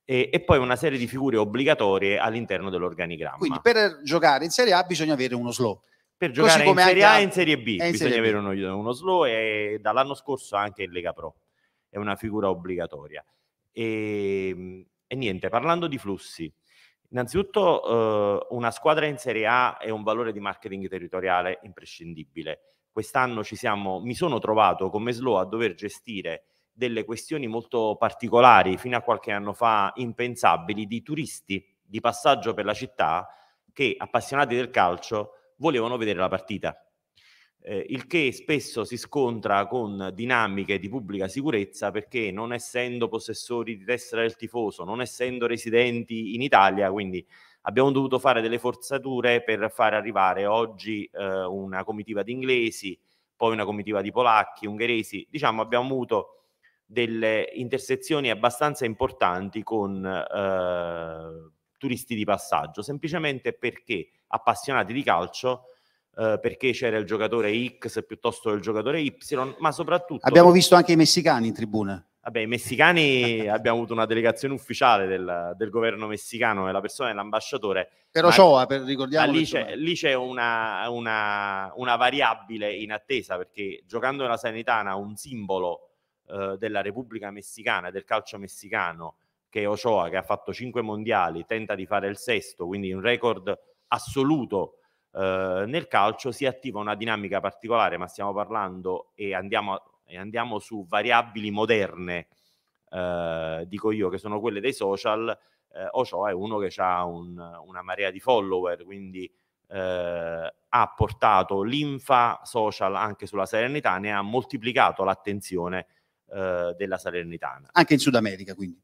E, e, poi una serie di figure obbligatorie all'interno dell'organigramma. Quindi per giocare in Serie A bisogna avere uno slow. Per giocare in Serie A e in Serie B in bisogna serie avere uno, uno, slow e dall'anno scorso anche in Lega Pro. È una figura obbligatoria. E, ehm, e niente, parlando di flussi, Innanzitutto eh, una squadra in Serie A è un valore di marketing territoriale imprescindibile. Quest'anno siamo, mi sono trovato come Slow a dover gestire delle questioni molto particolari, fino a qualche anno fa impensabili, di turisti di passaggio per la città che, appassionati del calcio, volevano vedere la partita eh, il che spesso si scontra con dinamiche di pubblica sicurezza perché non essendo possessori di tessera del tifoso, non essendo residenti in Italia, quindi abbiamo dovuto fare delle forzature per far arrivare oggi eh, una comitiva di inglesi, poi una comitiva di polacchi, ungheresi, diciamo abbiamo avuto delle intersezioni abbastanza importanti con eh, turisti di passaggio, semplicemente perché appassionati di calcio eh, perché c'era il giocatore X piuttosto che il giocatore Y, ma soprattutto... Abbiamo visto anche i messicani in tribuna. Vabbè, i messicani *laughs* abbiamo avuto una delegazione ufficiale del, del governo messicano e la persona dell'ambasciatore. Però Cioa, per ricordiamo. Lì c'è, lì c'è una, una, una, variabile in attesa perché giocando nella Sanitana un simbolo eh, della Repubblica Messicana, del calcio messicano, che è Ochoa, che ha fatto cinque mondiali, tenta di fare il sesto, quindi un record assoluto Uhm, nel calcio si attiva una dinamica particolare, ma stiamo parlando e andiamo, e andiamo su variabili moderne, eh, dico io, che sono quelle dei social. Eh, Ocio è uno che ha un, una marea di follower, quindi eh, ha portato l'infa social anche sulla Salernitana e ha moltiplicato l'attenzione eh, della Salernitana. Anche in Sud America, quindi.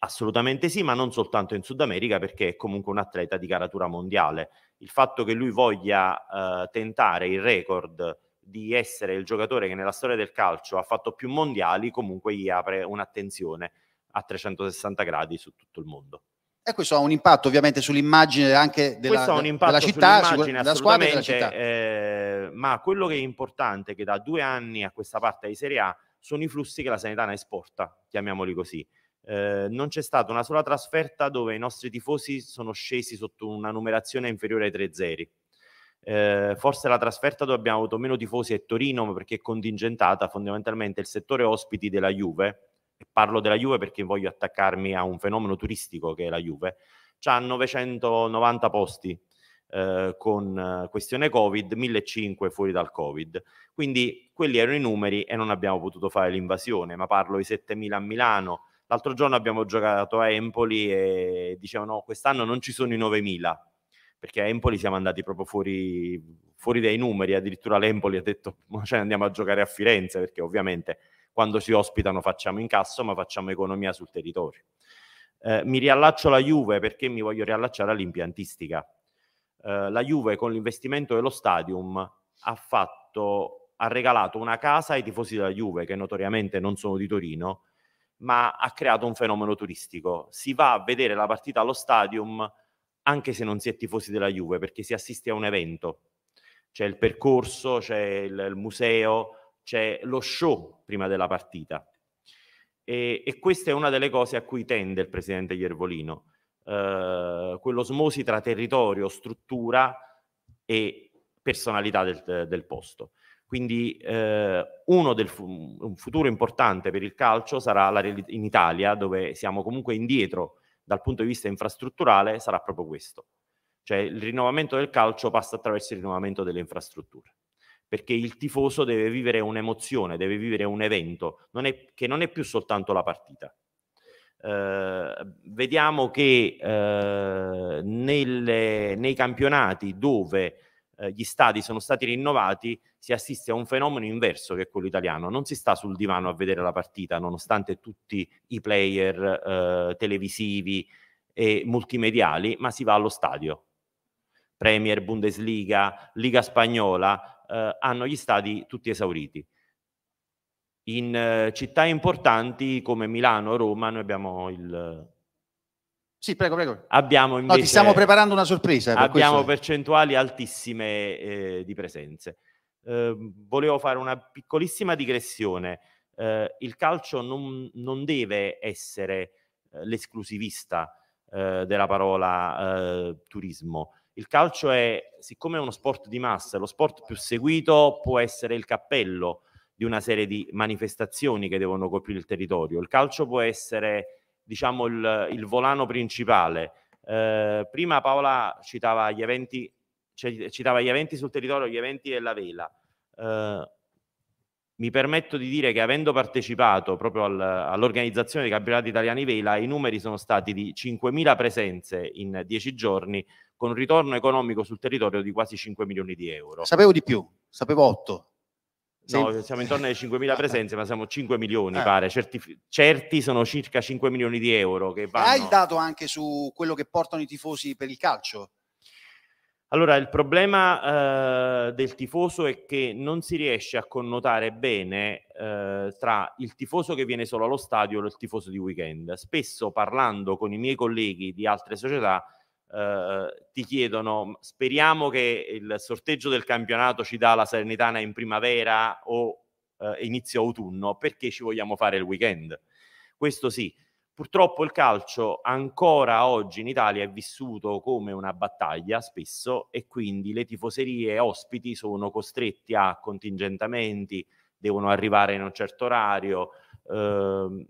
Assolutamente sì, ma non soltanto in Sud America perché è comunque un atleta di caratura mondiale. Il fatto che lui voglia eh, tentare il record di essere il giocatore che nella storia del calcio ha fatto più mondiali comunque gli apre un'attenzione a 360 gradi su tutto il mondo. E questo ha un impatto ovviamente sull'immagine anche della, ha un della città, sull'immagine, della squadra della città. Eh, ma quello che è importante è che da due anni a questa parte di Serie A sono i flussi che la Sanitana esporta, chiamiamoli così. Ehm, non c'è stata una sola trasferta dove i nostri tifosi sono scesi sotto una numerazione inferiore ai 3-0. Eh, forse la trasferta dove abbiamo avuto meno tifosi è Torino perché è contingentata fondamentalmente il settore ospiti della Juve e parlo della Juve perché voglio attaccarmi a un fenomeno turistico che è la Juve ha 990 posti eh, con questione Covid 1500 fuori dal Covid quindi quelli erano i numeri e non abbiamo potuto fare l'invasione ma parlo di 7000 a Milano L'altro giorno abbiamo giocato a Empoli e dicevano quest'anno non ci sono i 9.000, perché a Empoli siamo andati proprio fuori, fuori dai numeri, addirittura l'Empoli ha detto ma cioè andiamo a giocare a Firenze, perché ovviamente quando si ospitano facciamo incasso, ma facciamo economia sul territorio. Eh, mi riallaccio alla Juve perché mi voglio riallacciare all'impiantistica. Eh, la Juve con l'investimento dello stadium ha, fatto, ha regalato una casa ai tifosi della Juve, che notoriamente non sono di Torino, ma ha creato un fenomeno turistico. Si va a vedere la partita allo stadium anche se non si è tifosi della Juve, perché si assiste a un evento. C'è il percorso, c'è il, il museo, c'è lo show prima della partita. E, e, questa è una delle cose a cui tende il presidente Iervolino, eh, quell'osmosi tra territorio, struttura e personalità del, del posto. Quindi eh, uno del fu- un futuro importante per il calcio sarà reali- in Italia, dove siamo comunque indietro dal punto di vista infrastrutturale, sarà proprio questo. Cioè il rinnovamento del calcio passa attraverso il rinnovamento delle infrastrutture, perché il tifoso deve vivere un'emozione, deve vivere un evento, non è, che non è più soltanto la partita. Eh, vediamo che eh, nelle, nei campionati dove eh, gli stadi sono stati rinnovati, si assiste a un fenomeno inverso che è quello italiano. Non si sta sul divano a vedere la partita, nonostante tutti i player eh, televisivi e multimediali, ma si va allo stadio. Premier, Bundesliga, Liga Spagnola eh, hanno gli stadi tutti esauriti. In eh, città importanti come Milano, Roma, noi abbiamo il sì, prego, prego. Abbiamo invece, no, ti stiamo preparando una sorpresa. Eh, per abbiamo questo. percentuali altissime eh, di presenze. Eh, volevo fare una piccolissima digressione. Eh, il calcio non, non deve essere eh, l'esclusivista eh, della parola turismo. Il calcio è, siccome è uno sport di massa, lo sport più seguito può essere il cappello di una serie di manifestazioni che devono coprire il territorio. Il calcio può essere diciamo, il, il volano principale. Eh, prima Paola citava gli, eventi, cioè, citava gli eventi sul territorio, gli eventi della vela. Eh, mi permetto di dire che avendo partecipato proprio al, all'organizzazione dei campionati italiani vela, i numeri sono stati di 5.000 presenze in 10 giorni, con un ritorno economico sul territorio di quasi 5 milioni di euro. Sapevo di più, sapevo 8. No, siamo intorno alle eh, 5.000 eh. presenze, ma siamo 5 milioni, eh. pare. Certi, certi, sono circa 5 milioni di euro. Che vanno... Hai il dato anche su quello che portano i tifosi per il calcio? Allora, il problema eh, del tifoso è che non si riesce a connotare bene eh, tra il tifoso che viene solo allo stadio e il tifoso di weekend. Spesso parlando con i miei colleghi di altre società, Uhm, ti chiedono speriamo che il sorteggio del campionato ci dà la Salernitana in primavera o eh, inizio autunno perché ci vogliamo fare il weekend. Questo sì, purtroppo il calcio ancora oggi in Italia è vissuto come una battaglia spesso e quindi le tifoserie ospiti sono costretti a contingentamenti, devono arrivare in un certo orario. Ehm,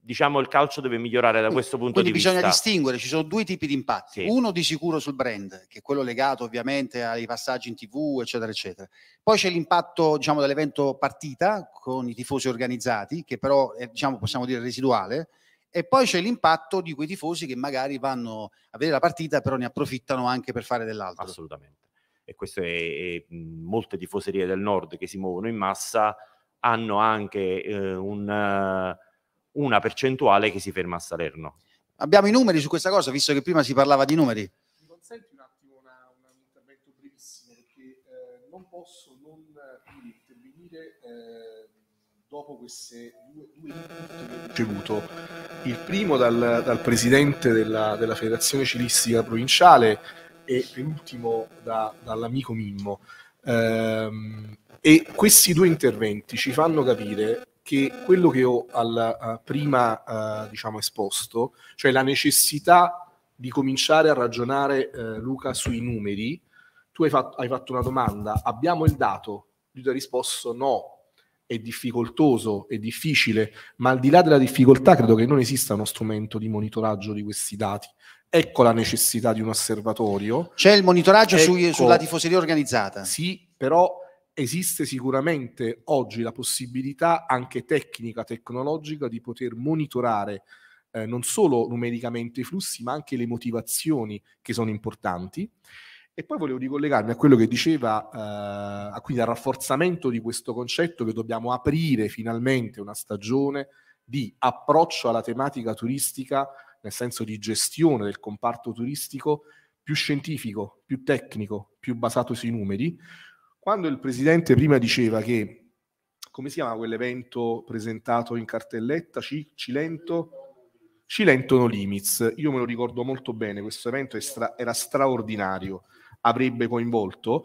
diciamo il calcio deve migliorare da questo punto Quindi di vista. bisogna distinguere, ci sono due tipi di impatti, sì. uno di sicuro sul brand, che è quello legato ovviamente ai passaggi in tv, eccetera, eccetera. Poi c'è l'impatto diciamo, dell'evento partita con i tifosi organizzati, che però è, diciamo, possiamo dire residuale, e poi c'è l'impatto di quei tifosi che magari vanno a vedere la partita, però ne approfittano anche per fare dell'altro. Assolutamente. E questo è, è molte tifoserie del nord che si muovono in massa hanno anche eh, un... Uh, una percentuale che si ferma a Salerno. Abbiamo i numeri su questa cosa, visto che prima si parlava di numeri. Mi consenti un attimo una, una, un intervento brevissimo, perché eh, non posso non intervenire eh, dopo queste due, due che ho ricevuto. Il primo dal, dal presidente della, della, Federazione Cilistica Provinciale e l'ultimo da, dall'amico Mimmo. Eh, e questi due interventi ci fanno capire che quello che ho al, uh, prima uh, diciamo esposto, cioè la necessità di cominciare a ragionare, uh, Luca, sui numeri, tu hai fatto, hai fatto, una domanda, abbiamo il dato? Io ti ho risposto no, è difficoltoso, è difficile, ma al di là della difficoltà credo che non esista uno strumento di monitoraggio di questi dati. Ecco la necessità di un osservatorio. C'è il monitoraggio ecco, sui, sulla ecco. tifoseria organizzata. Sì, però esiste sicuramente oggi la possibilità anche tecnica, tecnologica, di poter monitorare eh, non solo numericamente i flussi, ma anche le motivazioni che sono importanti. E poi volevo ricollegarmi a quello che diceva, eh, a quindi al rafforzamento di questo concetto che dobbiamo aprire finalmente una stagione di approccio alla tematica turistica, nel senso di gestione del comparto turistico, più scientifico, più tecnico, più basato sui numeri, quando il presidente prima diceva che, come si chiama quell'evento presentato in cartelletta, C- Cilento? Cilento No Limits, io me lo ricordo molto bene, questo evento stra- era straordinario, avrebbe coinvolto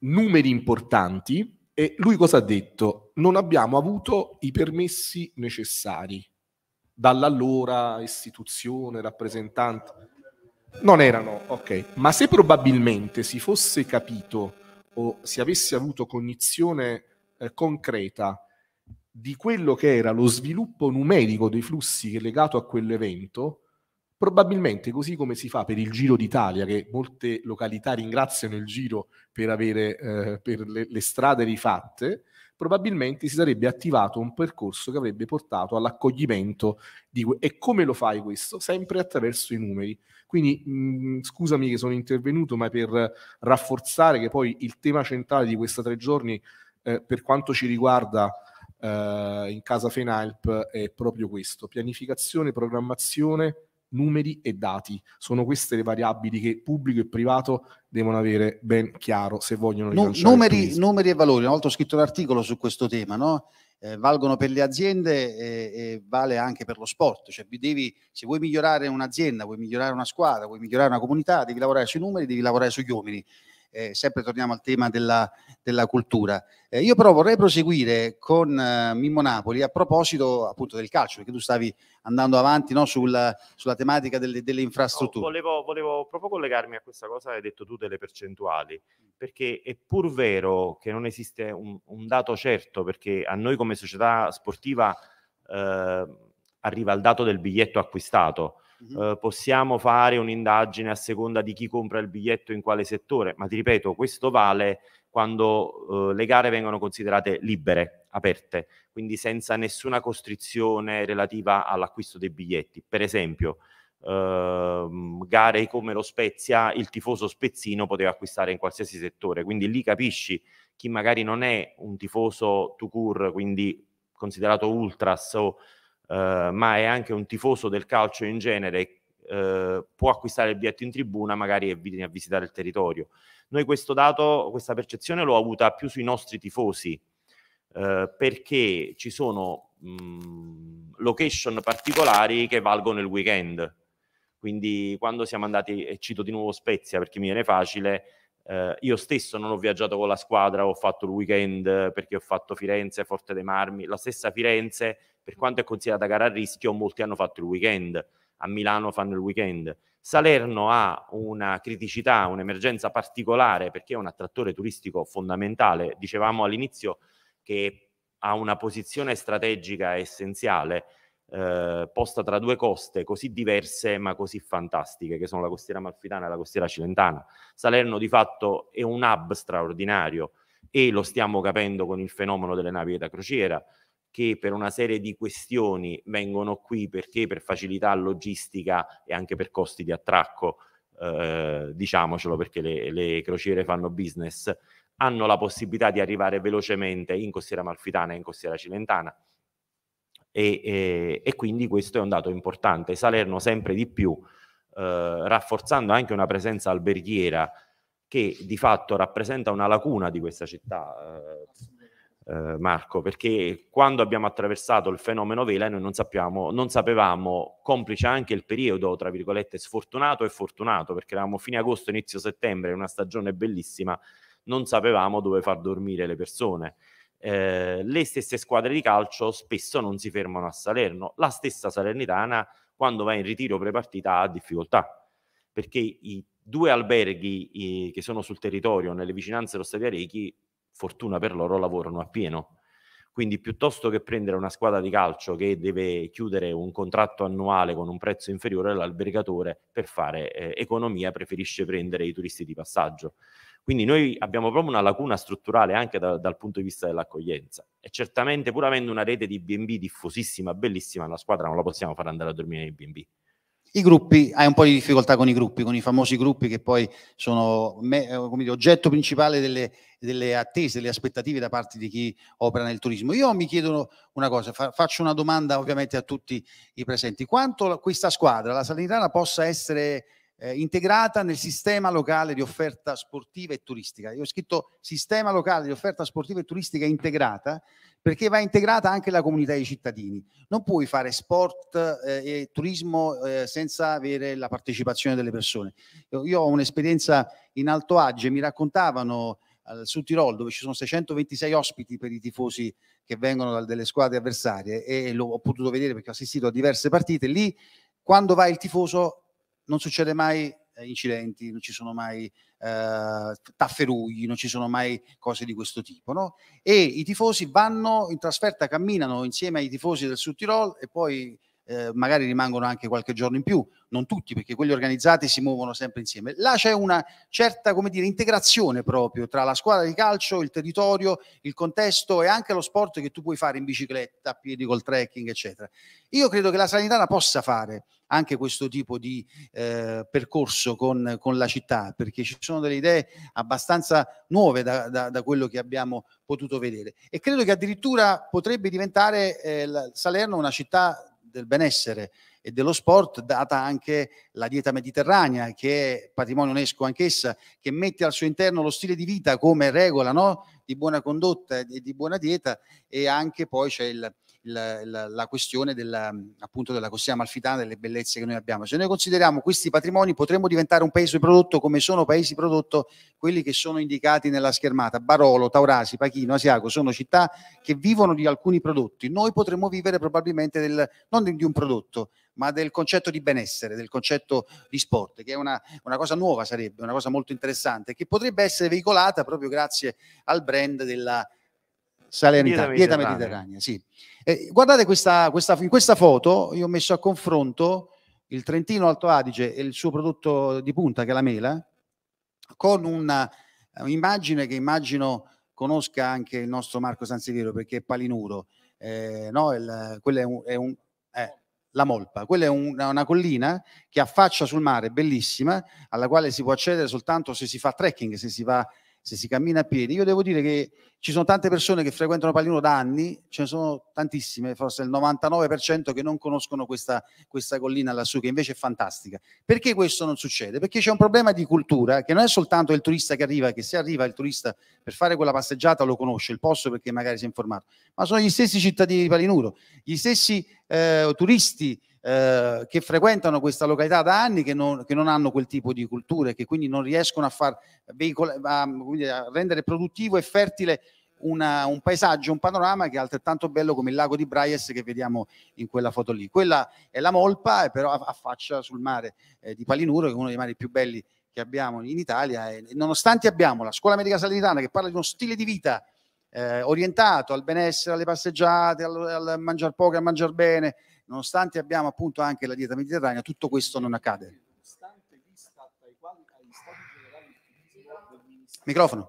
numeri importanti e lui cosa ha detto? Non abbiamo avuto i permessi necessari dall'allora istituzione, rappresentante. Non erano, ok, ma se probabilmente si fosse capito o se avessi avuto cognizione eh, concreta di quello che era lo sviluppo numerico dei flussi legato a quell'evento, Probabilmente così come si fa per il Giro d'Italia, che molte località ringraziano il Giro per avere eh, per le, le, strade rifatte, probabilmente si sarebbe attivato un percorso che avrebbe portato all'accoglimento di... e come lo fai questo? Sempre attraverso i numeri. Quindi mh, mm, scusami che sono intervenuto, ma per rafforzare che poi il tema centrale di questi tre giorni, eh, per quanto ci riguarda, eh, in casa FENALP è proprio questo, pianificazione, programmazione, numeri e dati. Sono queste le variabili che pubblico e privato devono avere ben chiaro se vogliono no, numeri, numeri, e valori. Una volta ho scritto un articolo su questo tema, no? eh, valgono per le aziende e, e, vale anche per lo sport. Cioè, devi, se vuoi migliorare un'azienda, vuoi migliorare una squadra, vuoi migliorare una comunità, devi lavorare sui numeri, devi lavorare sugli uomini eh, sempre torniamo al tema della, della cultura. Eh, io però vorrei proseguire con eh, Mimmo Napoli a proposito appunto del calcio, perché tu stavi andando avanti no, sul, sulla tematica delle, delle infrastrutture. No, volevo, volevo, proprio collegarmi a questa cosa che hai detto tu delle percentuali, perché è pur vero che non esiste un, un dato certo, perché a noi come società sportiva eh, arriva il dato del biglietto acquistato, eh, possiamo fare un'indagine a seconda di chi compra il biglietto in quale settore, ma ti ripeto, questo vale quando eh, le gare vengono considerate libere, aperte, quindi senza nessuna costrizione relativa all'acquisto dei biglietti. Per esempio, Uh, gare come lo Spezia, il tifoso spezzino poteva acquistare in qualsiasi settore. Quindi lì capisci chi magari non è un tifoso to cure, quindi considerato ultras o eh, ma è anche un tifoso del calcio in genere, eh, può acquistare il biglietto in tribuna magari e viene a visitare il territorio. Noi questo dato, questa percezione l'ho avuta più sui nostri tifosi, eh, perché ci sono mh, mm, location particolari che valgono il weekend. Quindi quando siamo andati, e cito di nuovo Spezia perché mi viene facile, eh, io stesso non ho viaggiato con la squadra, ho fatto il weekend perché ho fatto Firenze, Forte dei Marmi, la stessa Firenze per quanto è considerata gara a rischio, molti hanno fatto il weekend, a Milano fanno il weekend. Salerno ha una criticità, un'emergenza particolare perché è un attrattore turistico fondamentale. Dicevamo all'inizio che ha una posizione strategica essenziale eh, posta tra due coste così diverse ma così fantastiche che sono la costiera malfitana e la costiera cilentana. Salerno di fatto è un hub straordinario e lo stiamo capendo con il fenomeno delle navi da crociera che per una serie di questioni vengono qui perché per facilità logistica e anche per costi di attracco, eh, diciamocelo perché le, le crociere fanno business, hanno la possibilità di arrivare velocemente in costiera malfitana e in costiera cilentana. E, e, eh, e, quindi questo è un dato importante. Salerno sempre di più, eh, rafforzando anche una presenza alberghiera che di fatto rappresenta una lacuna di questa città. Eh, eh, Marco, perché quando abbiamo attraversato il fenomeno Vela noi non, sappiamo, non sapevamo, complice anche il periodo, tra virgolette, sfortunato e fortunato, perché eravamo fine agosto, inizio settembre, una stagione bellissima, non sapevamo dove far dormire le persone. Eh, le stesse squadre di calcio spesso non si fermano a Salerno, la stessa Salernitana quando va in ritiro prepartita ha difficoltà, perché i due alberghi i, che sono sul territorio, nelle vicinanze dello Stadio Arechi, fortuna per loro lavorano a pieno. Quindi piuttosto che prendere una squadra di calcio che deve chiudere un contratto annuale con un prezzo inferiore l'albergatore per fare eh, economia, preferisce prendere i turisti di passaggio. Quindi noi abbiamo proprio una lacuna strutturale anche da, dal punto di vista dell'accoglienza. E certamente pur avendo una rete di BB diffusissima, bellissima, la squadra non la possiamo far andare a dormire nei BB. I gruppi, hai un po' di difficoltà con i gruppi, con i famosi gruppi che poi sono eh, dire, oggetto principale delle, delle, attese, delle aspettative da parte di chi opera nel turismo. Io mi chiedo una cosa, fa, faccio una domanda ovviamente a tutti i presenti. Quanto questa squadra, la Salernitana, possa essere eh, integrata nel sistema locale di offerta sportiva e turistica? Io ho scritto sistema locale di offerta sportiva e turistica integrata perché va integrata anche la comunità dei cittadini. Non puoi fare sport eh, e turismo eh, senza avere la partecipazione delle persone. Io, io ho un'esperienza in Alto Adige, mi raccontavano al Sud Tirol dove ci sono 626 ospiti per i tifosi che vengono dalle squadre avversarie e l'ho potuto vedere perché ho assistito a diverse partite. Lì quando va il tifoso non succede mai eh, incidenti, non ci sono mai eh, tafferugli, non ci sono mai cose di questo tipo. No? E i tifosi vanno in trasferta, camminano insieme ai tifosi del Sud Tirol e poi eh, magari rimangono anche qualche giorno in più, non tutti perché quelli organizzati si muovono sempre insieme. Là c'è una certa come dire, integrazione proprio tra la squadra di calcio, il territorio, il contesto e anche lo sport che tu puoi fare in bicicletta, a piedi col trekking, eccetera. Io credo che la Salernitana possa fare anche questo tipo di eh, percorso con, con, la città, perché ci sono delle idee abbastanza nuove da, da, da, quello che abbiamo potuto vedere. E credo che addirittura potrebbe diventare eh, Salerno una città del benessere e dello sport, data anche la dieta mediterranea, che è patrimonio UNESCO anch'essa, che mette al suo interno lo stile di vita come regola no? di buona condotta e di buona dieta, e anche poi c'è il, la, la, la questione della, appunto della costiera malfitana, delle bellezze che noi abbiamo. Se noi consideriamo questi patrimoni potremmo diventare un paese prodotto come sono paesi prodotto quelli che sono indicati nella schermata, Barolo, Taurasi, Pachino, Asiago, sono città che vivono di alcuni prodotti. Noi potremmo vivere probabilmente del, non di un prodotto, ma del concetto di benessere, del concetto di sport, che è una, una, cosa nuova, sarebbe una cosa molto interessante, che potrebbe essere veicolata proprio grazie al brand della Salernitana, dieta mediterranea. mediterranea sì. eh, guardate questa, questa, in questa foto, io ho messo a confronto il Trentino Alto Adige e il suo prodotto di punta, che è la mela, con eh, un'immagine che immagino conosca anche il nostro Marco Sansevero, perché è palinuro. Eh, no, il, quella è, un, è un eh, la Molpa, quella è una, una, collina che affaccia sul mare, bellissima, alla quale si può accedere soltanto se si fa trekking, se si va se si cammina a piedi. Io devo dire che ci sono tante persone che frequentano Palinuro da anni, ce ne sono tantissime, forse il 99% che non conoscono questa, questa collina lassù, che invece è fantastica. Perché questo non succede? Perché c'è un problema di cultura, che non è soltanto il turista che arriva, che se arriva il turista per fare quella passeggiata lo conosce il posto perché magari si è informato, ma sono gli stessi cittadini di Palinuro, gli stessi eh, turisti eh, che frequentano questa località da anni che non, che non hanno quel tipo di culture, che quindi non riescono a, far, a, a rendere produttivo e fertile una, un paesaggio, un panorama che è altrettanto bello come il lago di Braies che vediamo in quella foto lì. Quella è la Molpa, eh, però affaccia sul mare eh, di Palinuro, che è uno dei mari più belli che abbiamo in Italia. E nonostante abbiamo la scuola medica salernitana che parla di uno stile di vita eh, orientato al benessere, alle passeggiate, al, al mangiare poco, al mangiare bene, nonostante abbiamo appunto anche la dieta mediterranea, tutto questo non accade. Microfono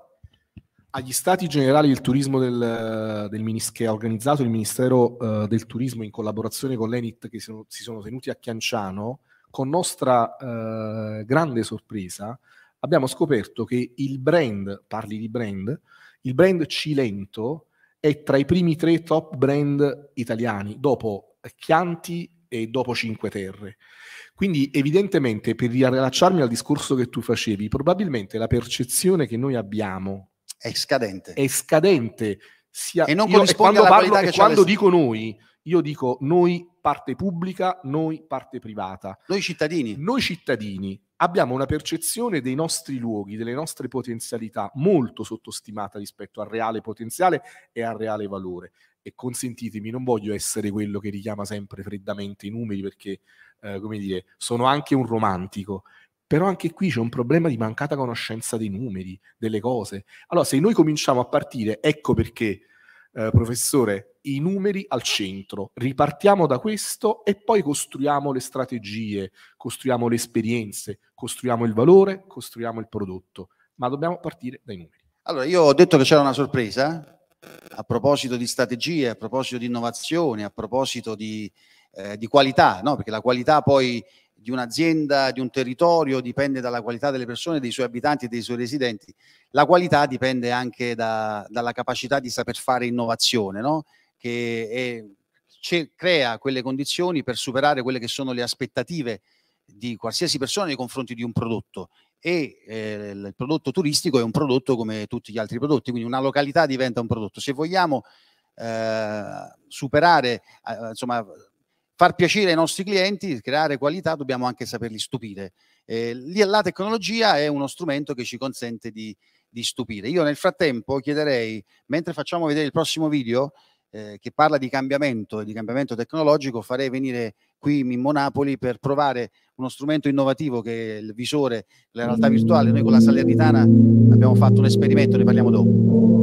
agli stati generali del turismo del, del minis- che ha organizzato il Ministero uh, del Turismo in collaborazione con l'ENIT che si sono, si sono tenuti a Chianciano, con nostra uh, grande sorpresa abbiamo scoperto che il brand, parli di brand, il brand Cilento è tra i primi tre top brand italiani, dopo Chianti e dopo Cinque Terre. Quindi evidentemente per riallacciarmi al discorso che tu facevi, probabilmente la percezione che noi abbiamo è scadente. È scadente sia, e non io, e quando, parlo, e quando dico noi, io dico noi parte pubblica, noi parte privata. Noi cittadini. Noi cittadini abbiamo una percezione dei nostri luoghi, delle nostre potenzialità molto sottostimata rispetto al reale potenziale e al reale valore e consentitemi, non voglio essere quello che richiama sempre freddamente i numeri perché, eh, come dire, sono anche un romantico, però anche qui c'è un problema di mancata conoscenza dei numeri, delle cose. Allora, se noi cominciamo a partire, ecco perché, eh, professore, i numeri al centro, ripartiamo da questo e poi costruiamo le strategie, costruiamo le esperienze, costruiamo il valore, costruiamo il prodotto, ma dobbiamo partire dai numeri. Allora, io ho detto che c'era una sorpresa, a proposito di strategie, a proposito di innovazione, a proposito di, eh, di qualità, no? perché la qualità poi di un'azienda, di un territorio dipende dalla qualità delle persone, dei suoi abitanti e dei suoi residenti. La qualità dipende anche da, dalla capacità di saper fare innovazione, no? che è, crea quelle condizioni per superare quelle che sono le aspettative di qualsiasi persona nei confronti di un prodotto e eh, il prodotto turistico è un prodotto come tutti gli altri prodotti, quindi una località diventa un prodotto. Se vogliamo eh, superare, eh, insomma, far piacere ai nostri clienti, creare qualità, dobbiamo anche saperli stupire. la tecnologia è uno strumento che ci consente di, di stupire. Io nel frattempo chiederei, mentre facciamo vedere il prossimo video, eh, che parla di cambiamento e di cambiamento tecnologico, farei venire qui in Monapoli per provare uno strumento innovativo che è il visore, la realtà virtuale. Noi con la Salernitana abbiamo fatto un esperimento, ne parliamo dopo.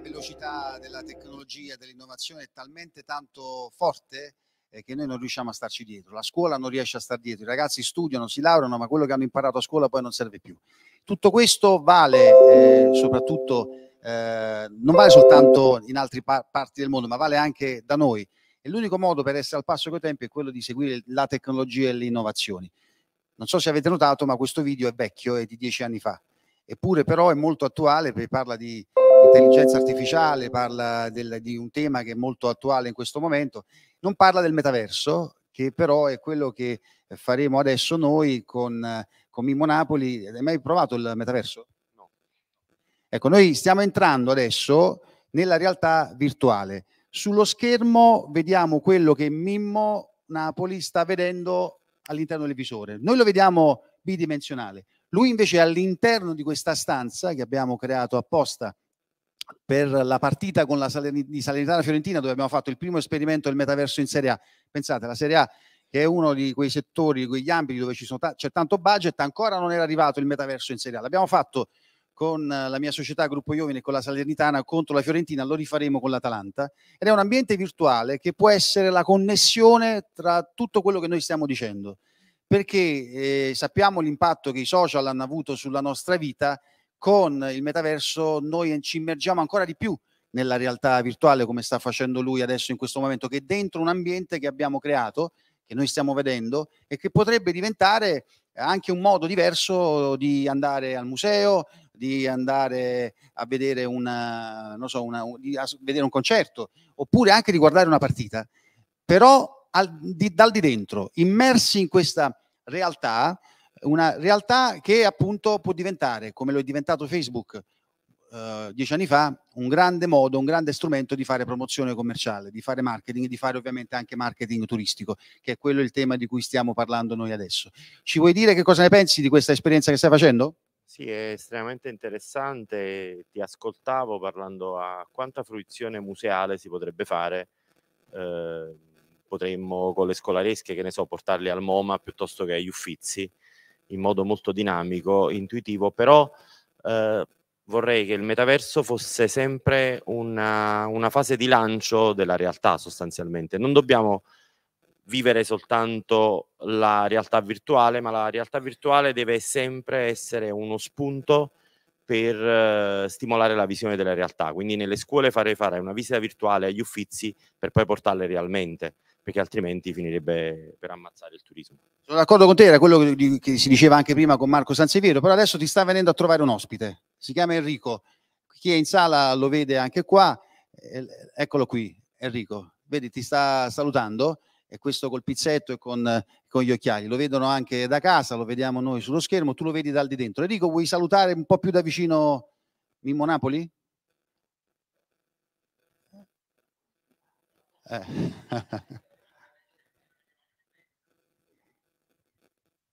velocità della tecnologia, dell'innovazione è talmente tanto forte eh, che noi non riusciamo a starci dietro. La scuola non riesce a star dietro, i ragazzi studiano, si laureano, ma quello che hanno imparato a scuola poi non serve più. Tutto questo vale eh, soprattutto, eh, non vale soltanto in altre par parti del mondo, ma vale anche da noi. E l'unico modo per essere al passo coi tempi è quello di seguire la tecnologia e le innovazioni. Non so se avete notato, ma questo video è vecchio, è di dieci anni fa. Eppure però è molto attuale perché parla di intelligenza artificiale, parla del, di un tema che è molto attuale in questo momento, non parla del metaverso, che però è quello che faremo adesso noi con, con Mimmo Napoli. Hai mai provato il metaverso? No. Ecco, noi stiamo entrando adesso nella realtà virtuale. Sullo schermo vediamo quello che Mimmo Napoli sta vedendo all'interno del visore. Noi lo vediamo bidimensionale. Lui invece è all'interno di questa stanza che abbiamo creato apposta per la partita con la di Salernitana Fiorentina dove abbiamo fatto il primo esperimento del metaverso in Serie A. Pensate, la Serie A che è uno di quei settori, di quegli ambiti dove ta- c'è tanto budget, ancora non era arrivato il metaverso in Serie A. L'abbiamo fatto con eh, la mia società Gruppo Iovine e con la Salernitana contro la Fiorentina, lo rifaremo con l'Atalanta. Ed è un ambiente virtuale che può essere la connessione tra tutto quello che noi stiamo dicendo, perché eh, sappiamo l'impatto che i social hanno avuto sulla nostra vita con il metaverso noi ci immergiamo ancora di più nella realtà virtuale come sta facendo lui adesso in questo momento, che dentro un ambiente che abbiamo creato, che noi stiamo vedendo e che potrebbe diventare anche un modo diverso di andare al museo, di andare a vedere, una, so, una, a vedere un concerto, oppure anche di guardare una partita, però al, di, dal di dentro, immersi in questa realtà una realtà che appunto può diventare, come lo è diventato Facebook eh, dieci anni fa, un grande modo, un grande strumento di fare promozione commerciale, di fare marketing, di fare ovviamente anche marketing turistico, che è quello il tema di cui stiamo parlando noi adesso. Ci vuoi dire che cosa ne pensi di questa esperienza che stai facendo? Sì, è estremamente interessante, ti ascoltavo parlando a quanta fruizione museale si potrebbe fare. Eh, potremmo con le scolaresche, che ne so, portarli al MoMA piuttosto che agli Uffizi in modo molto dinamico, intuitivo, però eh, vorrei che il metaverso fosse sempre una, una, fase di lancio della realtà sostanzialmente. Non dobbiamo vivere soltanto la realtà virtuale, ma la realtà virtuale deve sempre essere uno spunto per eh, stimolare la visione della realtà. Quindi nelle scuole farei fare una visita virtuale agli uffizi per poi portarle realmente perché altrimenti finirebbe per ammazzare il turismo. Sono d'accordo con te, era quello che, si diceva anche prima con Marco Sanseviero, però adesso ti sta venendo a trovare un ospite, si chiama Enrico, chi è in sala lo vede anche qua, eh, eccolo qui, Enrico, vedi ti sta salutando e questo col pizzetto e con, con, gli occhiali. Lo vedono anche da casa, lo vediamo noi sullo schermo, tu lo vedi dal di dentro. Enrico, vuoi salutare un po' più da vicino Mimmo Napoli? Eh. *laughs*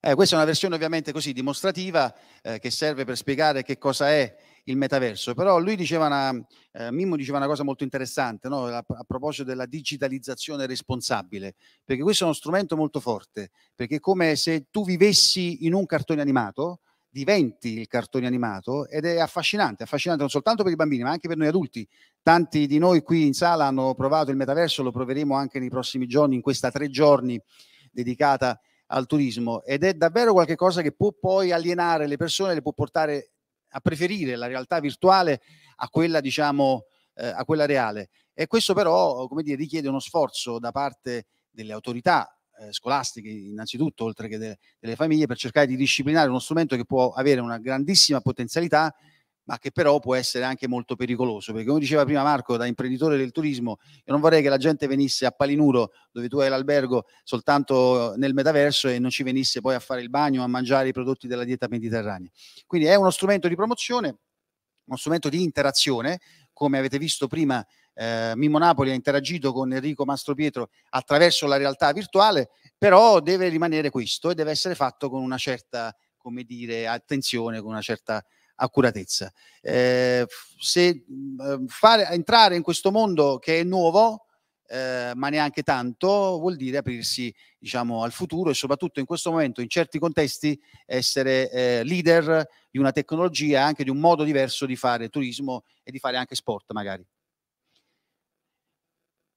Eh, questa è una versione ovviamente così dimostrativa eh, che serve per spiegare che cosa è il metaverso, però lui diceva una, eh, Mimmo diceva una cosa molto interessante no? a, a, proposito della digitalizzazione responsabile, perché questo è uno strumento molto forte, perché è come se tu vivessi in un cartone animato, diventi il cartone animato ed è affascinante, affascinante non soltanto per i bambini ma anche per noi adulti. Tanti di noi qui in sala hanno provato il metaverso, lo proveremo anche nei prossimi giorni, in questa tre giorni dedicata a al turismo ed è davvero qualcosa che può poi alienare le persone, le può portare a preferire la realtà virtuale a quella, diciamo, eh, a quella reale. E questo però, come dire, richiede uno sforzo da parte delle autorità eh, scolastiche, innanzitutto, oltre che de- delle famiglie, per cercare di disciplinare uno strumento che può avere una grandissima potenzialità, ma che però può essere anche molto pericoloso, perché come diceva prima Marco, da imprenditore del turismo, io non vorrei che la gente venisse a Palinuro, dove tu hai l'albergo, soltanto nel metaverso e non ci venisse poi a fare il bagno, a mangiare i prodotti della dieta mediterranea. Quindi è uno strumento di promozione, uno strumento di interazione, come avete visto prima eh, Mimo Napoli ha interagito con Enrico Mastro Pietro attraverso la realtà virtuale, però deve rimanere questo e deve essere fatto con una certa, come dire, attenzione, con una certa accuratezza. Eh, se mhmm, fare, entrare in questo mondo che è nuovo, eh, ma neanche tanto, vuol dire aprirsi diciamo, al futuro e soprattutto in questo momento, in certi contesti, essere eh, leader di una tecnologia, anche di un modo diverso di fare turismo e di fare anche sport magari.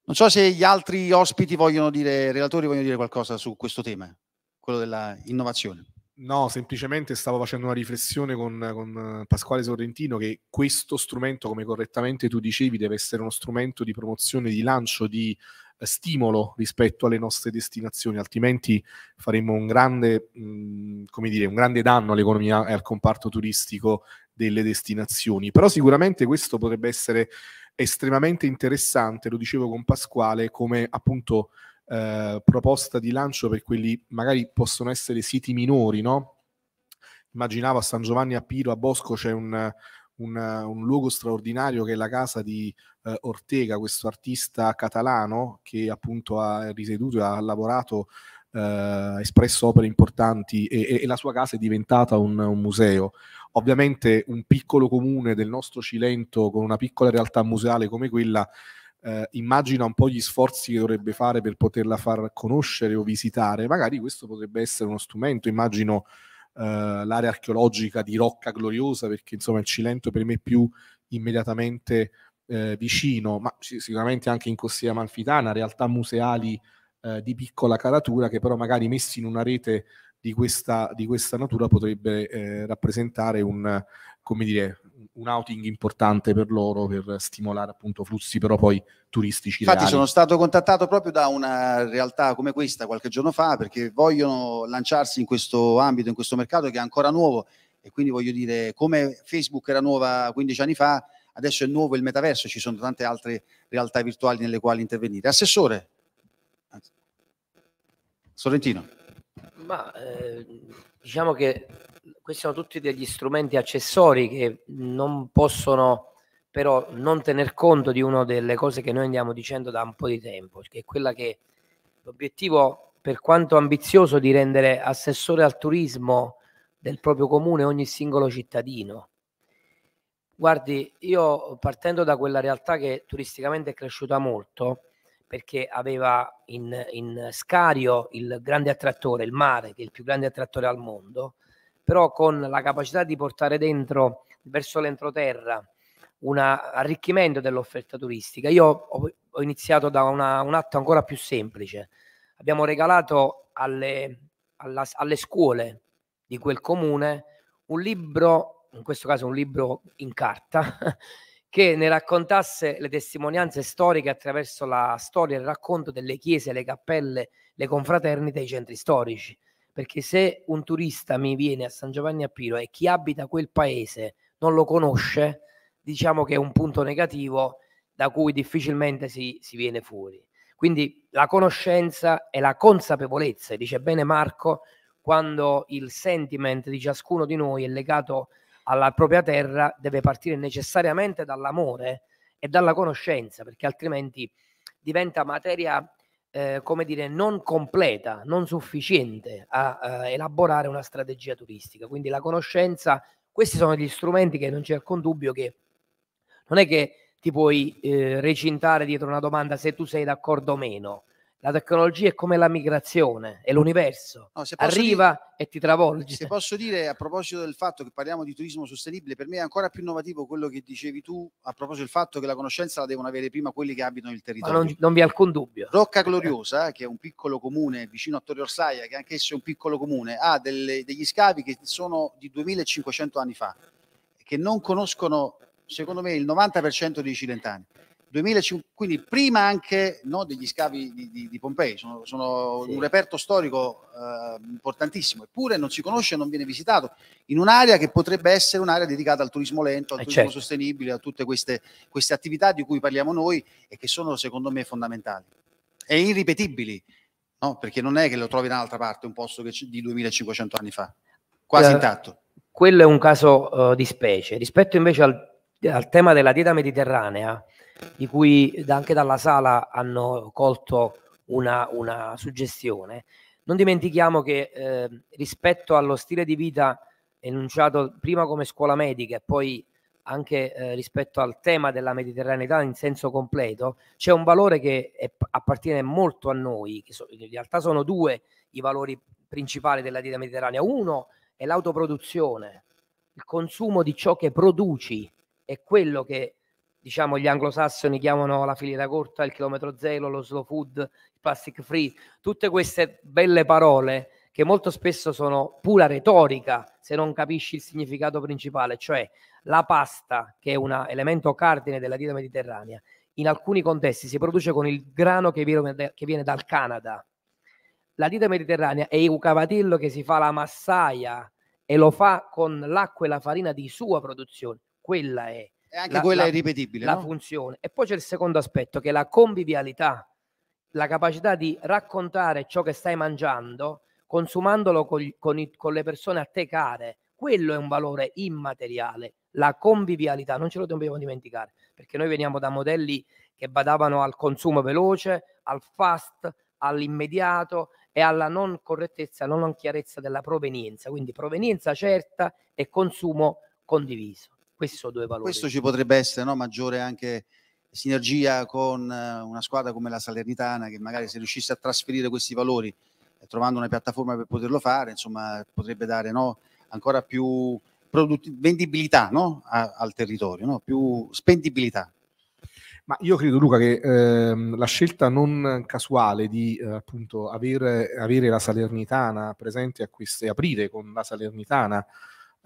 Non so se gli altri ospiti vogliono dire, relatori vogliono dire qualcosa su questo tema, quello dell'innovazione. No, semplicemente stavo facendo una riflessione con, con, eh, Pasquale Sorrentino che questo strumento, come correttamente tu dicevi, deve essere uno strumento di promozione, di lancio, di eh, stimolo rispetto alle nostre destinazioni, altrimenti faremmo un grande, mh, mm, come dire, un grande danno all'economia e al comparto turistico delle destinazioni. Però sicuramente questo potrebbe essere estremamente interessante, lo dicevo con Pasquale, come appunto eh, proposta di lancio per quelli magari possono essere siti minori, no? Immaginavo a San Giovanni a Piro, a Bosco c'è un, un, un luogo straordinario che è la casa di eh, Ortega, questo artista catalano che appunto ha risieduto e ha lavorato ha uh, eh, espresso opere importanti e, e, e, la sua casa è diventata un, un, museo. Ovviamente un piccolo comune del nostro Cilento con una piccola realtà museale come quella eh, immagina un po' gli sforzi che dovrebbe fare per poterla far conoscere o visitare, magari questo potrebbe essere uno strumento, immagino eh, l'area archeologica di Rocca Gloriosa, perché insomma il Cilento per me è più immediatamente eh, vicino, ma sicuramente anche in Costiera Malfitana, realtà museali eh, di piccola caratura che però magari messi in una rete di questa, di questa natura potrebbe eh, rappresentare un, come dire, un outing importante per loro per stimolare appunto flussi però poi turistici. Infatti reali. sono stato contattato proprio da una realtà come questa qualche giorno fa perché vogliono lanciarsi in questo ambito, in questo mercato che è ancora nuovo e quindi voglio dire come Facebook era nuova 15 anni fa, adesso è nuovo il metaverso, ci sono tante altre realtà virtuali nelle quali intervenire. Assessore Sorrentino. Ma eh, diciamo che questi sono tutti degli strumenti accessori che non possono però non tener conto di una delle cose che noi andiamo dicendo da un po' di tempo, che è quella che l'obiettivo, per quanto ambizioso, di rendere assessore al turismo del proprio comune ogni singolo cittadino. Guardi, io partendo da quella realtà che turisticamente è cresciuta molto, perché aveva in, in, Scario il grande attrattore, il mare, che è il più grande attrattore al mondo, però con la capacità di portare dentro verso l'entroterra un arricchimento dell'offerta turistica. Io ho, ho iniziato da una, un atto ancora più semplice. Abbiamo regalato alle, alla, alle scuole di quel comune un libro, in questo caso un libro in carta, *laughs* che ne raccontasse le testimonianze storiche attraverso la storia e il racconto delle chiese, le cappelle, le confraternite e i centri storici. Perché se un turista mi viene a San Giovanni a Piro e chi abita quel paese non lo conosce, diciamo che è un punto negativo da cui difficilmente si, si viene fuori. Quindi la conoscenza e la consapevolezza, dice bene Marco, quando il sentiment di ciascuno di noi è legato alla propria terra, deve partire necessariamente dall'amore e dalla conoscenza, perché altrimenti diventa materia eh, come dire, non completa, non sufficiente a eh, elaborare una strategia turistica. Quindi la conoscenza, questi sono gli strumenti che non c'è alcun dubbio che non è che ti puoi eh, recintare dietro una domanda se tu sei d'accordo o meno, la tecnologia è come la migrazione, è mm. l'universo, no, arriva dire, e ti travolge. Se posso dire a proposito del fatto che parliamo di turismo sostenibile, per me è ancora più innovativo quello che dicevi tu a proposito del fatto che la conoscenza la devono avere prima quelli che abitano il territorio. non, non vi è alcun dubbio. Rocca Gloriosa, che è un piccolo comune vicino a Torre Orsaia, che anch'esso è un piccolo comune, ha delle, degli scavi che sono di 2500 anni fa, che non conoscono, secondo me, il 90% dei cilentani 2005, quindi prima anche no, degli scavi di, di, di Pompei, sono, sono sì. un reperto storico eh, importantissimo, eppure non si conosce non viene visitato, in un'area che potrebbe essere un'area dedicata al turismo lento, al eh turismo certo. sostenibile, a tutte queste, queste attività di cui parliamo noi e che sono secondo me fondamentali e irripetibili, no? perché non è che lo trovi da un'altra parte, un posto di 2500 anni fa, quasi eh, intatto. Quello è un caso uh, di specie. Rispetto invece al, al tema della dieta mediterranea, di cui anche dalla sala hanno colto una, una suggestione. Non dimentichiamo che eh, rispetto allo stile di vita enunciato prima come scuola medica e poi anche eh, rispetto al tema della mediterraneità in senso completo, c'è un valore che è, appartiene molto a noi, so, in realtà sono due i valori principali della dieta mediterranea. Uno è l'autoproduzione, il consumo di ciò che produci è quello che diciamo gli anglosassoni chiamano la filiera corta, il chilometro zero, lo slow food, il plastic free, tutte queste belle parole che molto spesso sono pura retorica se non capisci il significato principale, cioè la pasta, che è un elemento cardine della dieta mediterranea, in alcuni contesti si produce con il grano che viene, che viene dal Canada. La dieta mediterranea è il cavatillo che si fa la massaia e lo fa con l'acqua e la farina di sua produzione. Quella è e anche la, quella la, è ripetibile. La no? funzione. E poi c'è il secondo aspetto che è la convivialità, la capacità di raccontare ciò che stai mangiando, consumandolo con, con, i, con le persone a te care. Quello è un valore immateriale, la convivialità, non ce lo dobbiamo dimenticare, perché noi veniamo da modelli che badavano al consumo veloce, al fast, all'immediato e alla non correttezza, non chiarezza della provenienza, quindi provenienza certa e consumo condiviso. Questi sono due valori. Questo ci potrebbe essere no? maggiore anche sinergia con eh, una squadra come la Salernitana che magari se riuscisse a trasferire questi valori eh, trovando una piattaforma per poterlo fare, insomma, potrebbe dare no? ancora più vendibilità no? a- al territorio, no? più spendibilità. Ma io credo, Luca, che ehm, la scelta non casuale di eh, appunto avere, avere, la Salernitana presente a queste, aprire con la Salernitana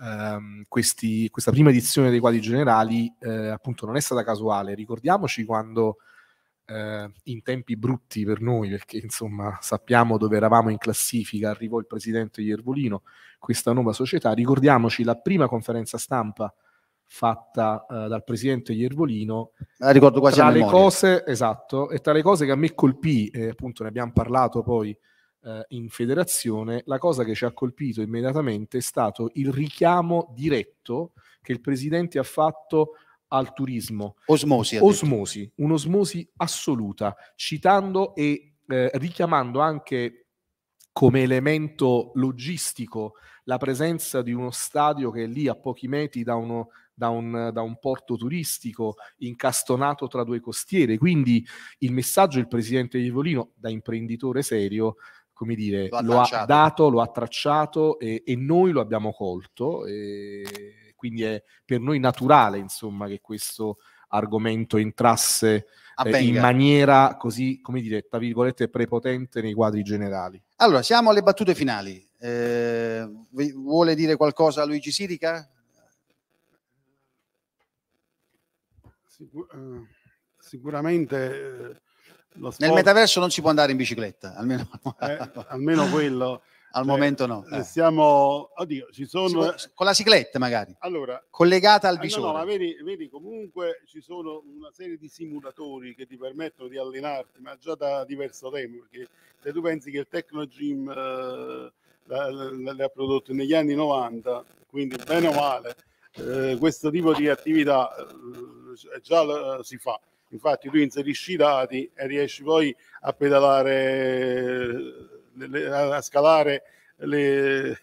ehm, questi, questa prima edizione dei quadri generali eh, appunto non è stata casuale. Ricordiamoci quando eh, in tempi brutti per noi, perché insomma sappiamo dove eravamo in classifica, arrivò il presidente Iervolino, questa nuova società, ricordiamoci la prima conferenza stampa fatta eh, dal presidente Iervolino. La ricordo quasi tra le cose, esatto, e tra le cose che a me colpì, eh, appunto ne abbiamo parlato poi eh, in federazione, la cosa che ci ha colpito immediatamente è stato il richiamo diretto che il presidente ha fatto al turismo. Osmosi. Osmosi, un'osmosi assoluta, citando e eh, richiamando anche come elemento logistico la presenza di uno stadio che è lì a pochi metri da uno, da un, da un, porto turistico incastonato tra due costiere. Quindi il messaggio del presidente Ievolino, da imprenditore serio, come dire, lo ha, lo ha dato, lo ha tracciato e, e noi lo abbiamo colto. quindi è per noi naturale, insomma, che questo argomento entrasse eh, in maniera così, come dire, tra virgolette, prepotente nei quadri generali. Allora, siamo alle battute finali. Eh, vuole dire qualcosa Luigi Sirica? Sicur- eh, sicuramente eh, sport... Nel metaverso non si può andare in bicicletta, almeno, eh, almeno quello. *laughs* Al cioè, momento no. Eh, eh. Siamo, oddio, ci sono... Può, con la cicletta magari, allora, collegata al visore. Eh, no, no, ma vedi, vedi, comunque ci sono una serie di simulatori che ti permettono di allenarti, ma già da diverso tempo, perché se tu pensi che il Tecno Gym eh, le ha prodotte negli anni 90, quindi bene o male, eh, questo tipo di attività eh, già eh, si fa infatti lui inserisce i dati e riesci poi a pedalare, a scalare le,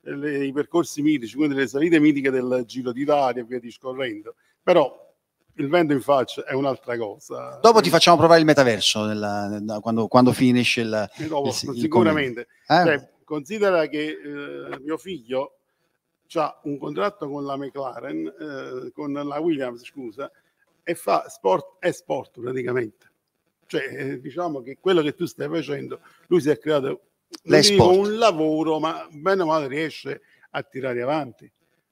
le, i percorsi mitici, quindi le salite mitiche del Giro d'Italia e via discorrendo. Però il vento in faccia è un'altra cosa. Dopo ti facciamo provare il metaverso nella, quando, quando, finisce il... Dopo, il sicuramente. Eh? Cioè, considera che eh, mio figlio ha un contratto con la McLaren, eh, con la Williams, scusa, e fa sport e sport praticamente. Cioè, eh, diciamo che quello che tu stai facendo, lui si è creato un lavoro, ma bene o male riesce a tirare avanti.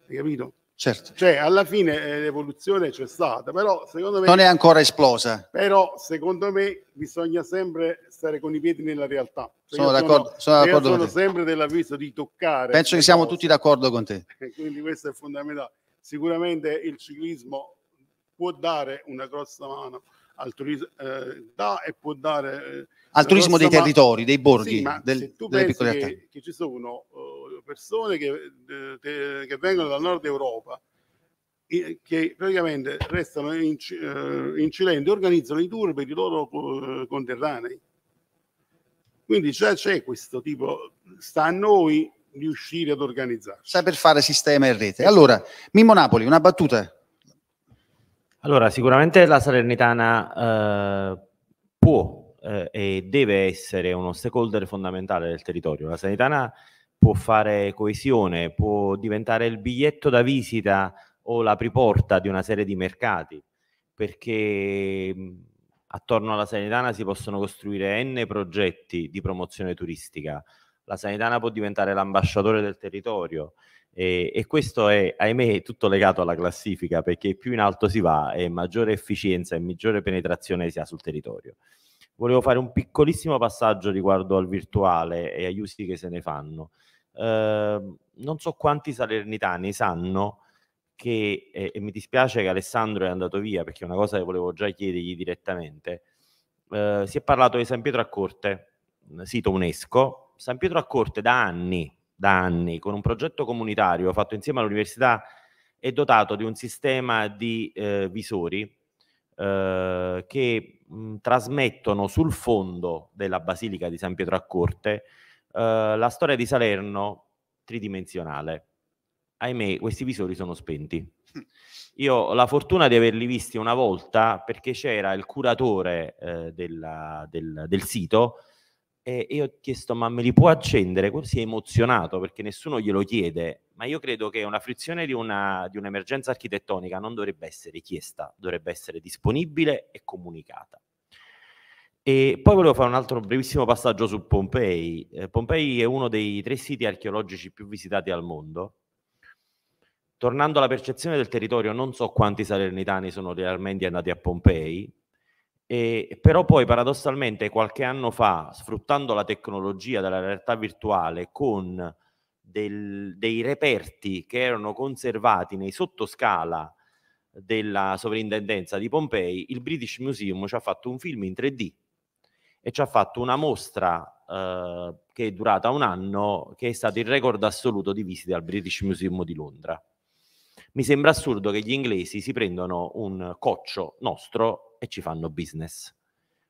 Hai capito? Certo. Cioè, alla fine eh, l'evoluzione c'è stata, però secondo me... Non è ancora esplosa. Però secondo me bisogna sempre stare con i piedi nella realtà. Cioè, sono d'accordo, sono, d'accordo sono sempre dell'avviso di toccare. Penso che siamo cose. tutti d'accordo con te. *laughs* Quindi questo è fondamentale. Sicuramente il ciclismo può dare una grossa mano al turismo eh, da e può dare eh, al turismo dei territori, dei borghi, sì, del, se tu delle piccole Che, che, ci sono uh, persone che, de, de, che, vengono dal nord Europa e, che praticamente restano in, uh, in Cilento e organizzano i tour per i loro uh, conterranei. Quindi già c'è questo tipo, sta a noi riuscire ad organizzarci. Saper fare sistema e rete. Allora, Mimmo Napoli, una battuta allora, sicuramente la Salernitana eh, può eh, e deve essere uno stakeholder fondamentale del territorio. La Salernitana può fare coesione, può diventare il biglietto da visita o l'apriporta di una serie di mercati, perché mm, attorno alla Salernitana si possono costruire n progetti di promozione turistica. La Salernitana può diventare l'ambasciatore del territorio e, e, questo è, ahimè, tutto legato alla classifica, perché più in alto si va e maggiore efficienza e maggiore penetrazione si ha sul territorio. Volevo fare un piccolissimo passaggio riguardo al virtuale e agli usi che se ne fanno. Eh, non so quanti salernitani sanno che, eh, e mi dispiace che Alessandro è andato via perché è una cosa che volevo già chiedergli direttamente, eh, si è parlato di San Pietro a Corte, sito UNESCO. San Pietro a Corte da anni da anni con un progetto comunitario fatto insieme all'università e dotato di un sistema di eh, visori eh, che mh, trasmettono sul fondo della Basilica di San Pietro a Corte eh, la storia di Salerno tridimensionale. Ahimè, questi visori sono spenti. *laughs* Io ho la fortuna di averli visti una volta perché c'era il curatore eh, della, del, del sito e io ho chiesto ma me li può accendere? Poi si è emozionato perché nessuno glielo chiede, ma io credo che una frizione di, una, di un'emergenza architettonica non dovrebbe essere chiesta, dovrebbe essere disponibile e comunicata. E poi volevo fare un altro brevissimo passaggio su Pompei. Eh, Pompei è uno dei tre siti archeologici più visitati al mondo. Tornando alla percezione del territorio, non so quanti salernitani sono realmente andati a Pompei, e, però poi paradossalmente qualche anno fa, sfruttando la tecnologia della realtà virtuale con del, dei reperti che erano conservati nei sottoscala della sovrintendenza di Pompei, il British Museum ci ha fatto un film in 3D e ci ha fatto una mostra eh, che è durata un anno, che è stato il record assoluto di visite al British Museum di Londra. Mi sembra assurdo che gli inglesi si prendano un coccio nostro e ci fanno business.